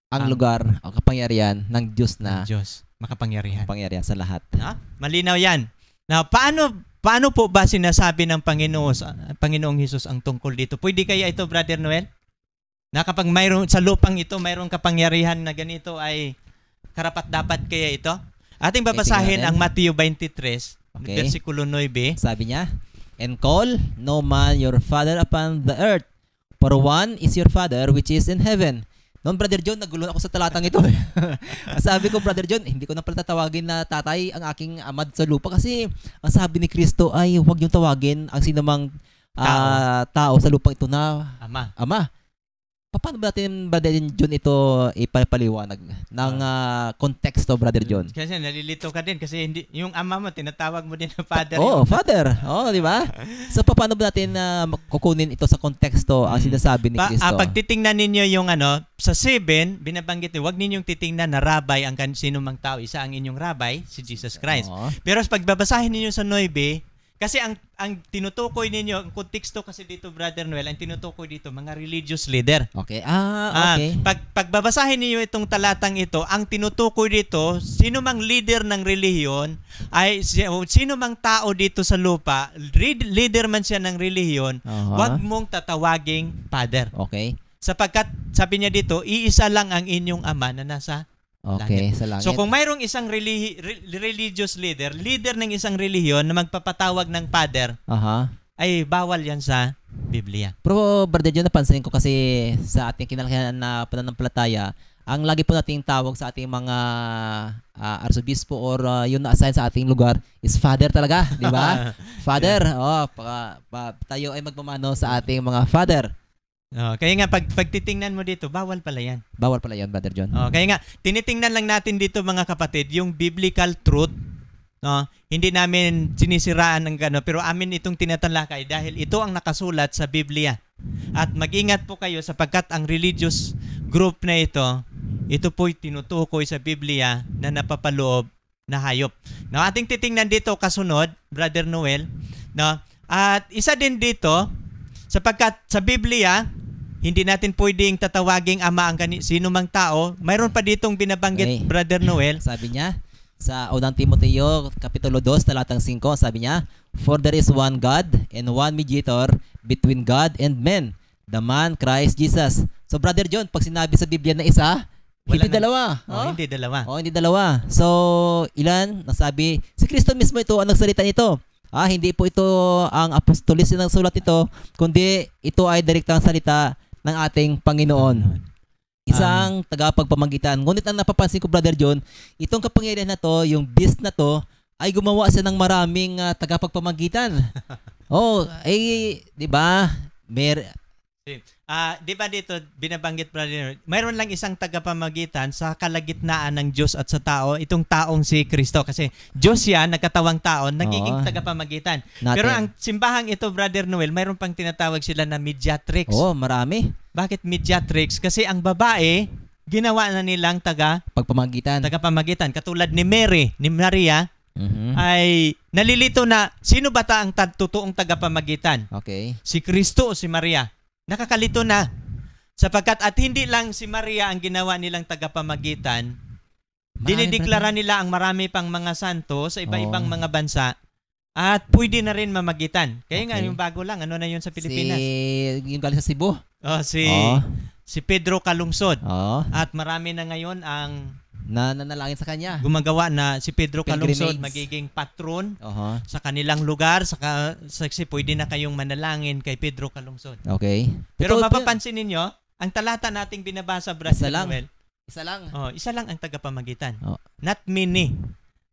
ang, ang lugar o kapangyarihan ng Diyos na Diyos makapangyarihan. Kapangyarihan sa lahat. Ha? Malinaw 'yan. Now, paano paano po ba sinasabi ng Panginoon Panginoong Hesus ang tungkol dito? Pwede kaya ito, Brother Noel? Na kapag mayroon sa lupang ito, mayroong kapangyarihan na ganito ay karapat dapat kaya ito? Ating babasahin ang Matthew 23, okay. versikulo 9. Sabi niya, And call no man your father upon the earth, for one is your father which is in heaven. Noon, Brother John, nagulo ako sa talatang ito. sabi ko, Brother John, hindi ko na pala tatawagin na tatay ang aking amad sa lupa kasi ang sabi ni Kristo ay huwag niyong tawagin ang sinamang uh, tao. Ah, tao sa lupa ito na ama. ama paano ba natin, Brother John, ito ipapaliwanag ng uh, konteksto, Brother John? Kasi nalilito ka din kasi hindi, yung ama mo, tinatawag mo din na father. Oo, oh, eh. father. oh, di ba? So, paano ba natin uh, kukunin ito sa konteksto ang mm. sinasabi ni pa, Kristo? pag titingnan ninyo yung ano, sa 7, binabanggit niyo, wag ninyong titingnan na rabay ang sino mang tao. Isa ang inyong rabay, si Jesus Christ. Oo. Pero pag babasahin ninyo sa 9, kasi ang ang tinutukoy ninyo, ang konteksto kasi dito Brother Noel, ang tinutukoy dito mga religious leader. Okay. Ah, ah okay. Ah, pag pagbabasahin niyo itong talatang ito, ang tinutukoy dito, sino mang leader ng relihiyon ay sino mang tao dito sa lupa, leader man siya ng relihiyon, uh-huh. wag mong tatawaging father. Okay. Sapagkat sabi niya dito, iisa lang ang inyong ama na nasa Okay, sa langit. So kung mayroong isang religi- re- religious leader, leader ng isang relihiyon na magpapatawag ng father, uh-huh. ay bawal yan sa Biblia. Pero Brother 'yun napansin ko kasi sa ating kinalakihan na pananampalataya, ang lagi po nating tawag sa ating mga uh, ah, arsobispo or uh, yun na-assign sa ating lugar is father talaga, di ba? father, yeah. oh, pa, pa, tayo ay magmamano sa ating mga father. Oh, kaya nga pag pagtitingnan mo dito, bawal pala 'yan. Bawal pala 'yan, Brother John. Oh, kaya nga tinitingnan lang natin dito mga kapatid yung biblical truth. No, hindi namin sinisiraan ng gano, pero amin itong tinatalakay dahil ito ang nakasulat sa Biblia. At mag-ingat po kayo sapagkat ang religious group na ito, ito po'y tinutukoy sa Biblia na napapaloob na hayop. No, ating titingnan dito kasunod, Brother Noel, no? At isa din dito, Sapagkat sa Biblia, hindi natin pwedeng tatawaging ama ang gani- sino mang tao. Mayroon pa ditong binabanggit, okay. Brother Noel. Sabi niya, sa unang Timoteo, Kapitulo 2, talatang 5, sabi niya, For there is one God and one mediator between God and men, the man Christ Jesus. So Brother John, pag sinabi sa Biblia na isa, Wala hindi na, dalawa. Oh, oh, hindi dalawa. Oh, hindi dalawa. So, ilan? Nasabi, si Kristo mismo ito ang nagsalita nito. Ah, hindi po ito ang apostolis ng sulat ito, kundi ito ay direktang salita ng ating Panginoon. Isang um, tagapagpamagitan. Ngunit ang napapansin ko, Brother John, itong kapangyarihan na to, yung beast na to, ay gumawa siya ng maraming uh, ah, tagapagpamagitan. oh, eh, di ba? Mer- Ah, uh, di ba dito binabanggit pa rin, mayroon lang isang tagapamagitan sa kalagitnaan ng Diyos at sa tao, itong taong si Kristo kasi Diyos 'yan, nagkatawang tao, nagiging Oo. tagapamagitan. Natin. Pero ang simbahang ito, Brother Noel, mayroon pang tinatawag sila na mediatrix. Oo, marami. Bakit mediatrix? Kasi ang babae ginawa na nilang taga pagpamagitan. Tagapamagitan katulad ni Mary, ni Maria, mm-hmm. ay nalilito na sino ba ta ang totoong tagapamagitan? Okay. Si Kristo o si Maria? Nakakalito na. Sapagkat at hindi lang si Maria ang ginawa nilang tagapamagitan, marami dinideklara nila ang marami pang mga santo sa iba-ibang oh. mga bansa at pwede na rin mamagitan. Kaya okay. nga, yung bago lang, ano na yun sa Pilipinas? Si, yung galing sa Cebu. Oh, si, oh. si Pedro Kalungsod. Oh. At marami na ngayon ang na nanalangin sa kanya. Gumagawa na si Pedro Calungsod magiging patron uh-huh. sa kanilang lugar sa, sexy sa pwede na kayong manalangin kay Pedro Calungsod. Okay. Pero Totoo mapapansin ninyo, ang talata nating binabasa Brother isa lang. isa lang. Oh, isa lang ang tagapamagitan. Oh. Not many.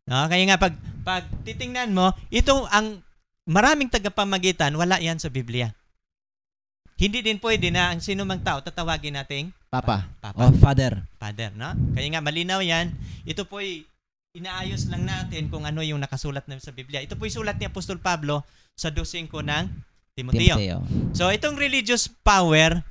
No, oh, kaya nga pag pag titingnan mo, ito ang maraming tagapamagitan, wala 'yan sa Biblia. Hindi din pwede na ang sino mang tao tatawagin nating Papa, Papa. o Father. Father, no? Kaya nga, malinaw yan. Ito po'y inaayos lang natin kung ano yung nakasulat na sa Biblia. Ito po'y sulat ni Apostol Pablo sa 2.5 ng Timoteo. Timoteo. So, itong religious power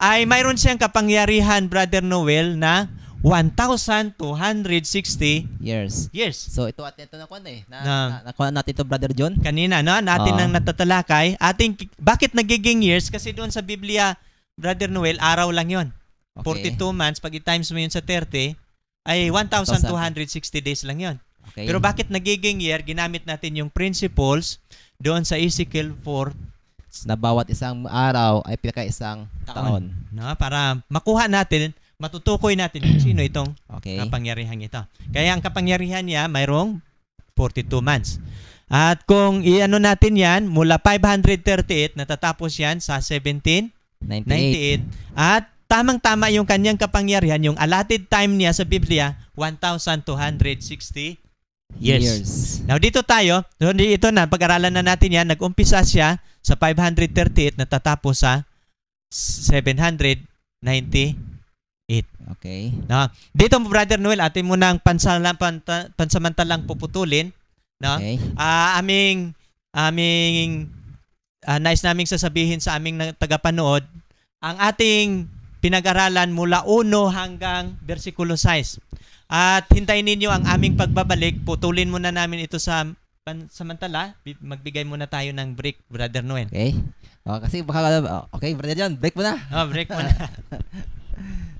ay mayroon siyang kapangyarihan, Brother Noel, na 1,260 years. Years. So ito at ito na kuan eh. Na, na, na, na natin to Brother John. Kanina no, natin uh, ah. natatalakay. Ating bakit nagiging years kasi doon sa Biblia Brother Noel araw lang 'yon. Okay. 42 months pag i-times mo 'yun sa 30 ay 1,260 days lang 'yon. Okay. Pero bakit nagiging year ginamit natin yung principles doon sa Ezekiel 4 na bawat isang araw ay pinaka isang taon. taon. No? Para makuha natin matutukoy natin kung sino itong okay. kapangyarihan ito. Kaya ang kapangyarihan niya mayroong 42 months. At kung iano natin yan, mula 538, natatapos yan sa 1798. 98. At tamang-tama yung kanyang kapangyarihan, yung allotted time niya sa Biblia, 1,260 years. years. Now dito tayo, ito na, pag-aralan na natin yan, nag-umpisa siya sa 538, natatapos sa 790 Okay. No? Dito, Brother Noel, atin mo ng pansalang, pansamantala pansamantalang puputulin. No? Okay. Uh, aming, aming, uh, nais naming sasabihin sa aming tagapanood, ang ating pinag-aralan mula 1 hanggang versikulo 6. At hintayin ninyo ang aming pagbabalik. Putulin muna namin ito sa pansamantala. Magbigay muna tayo ng break, Brother Noel. Okay. Oh, kasi baka, okay, Brother John, break muna. Oh, break muna.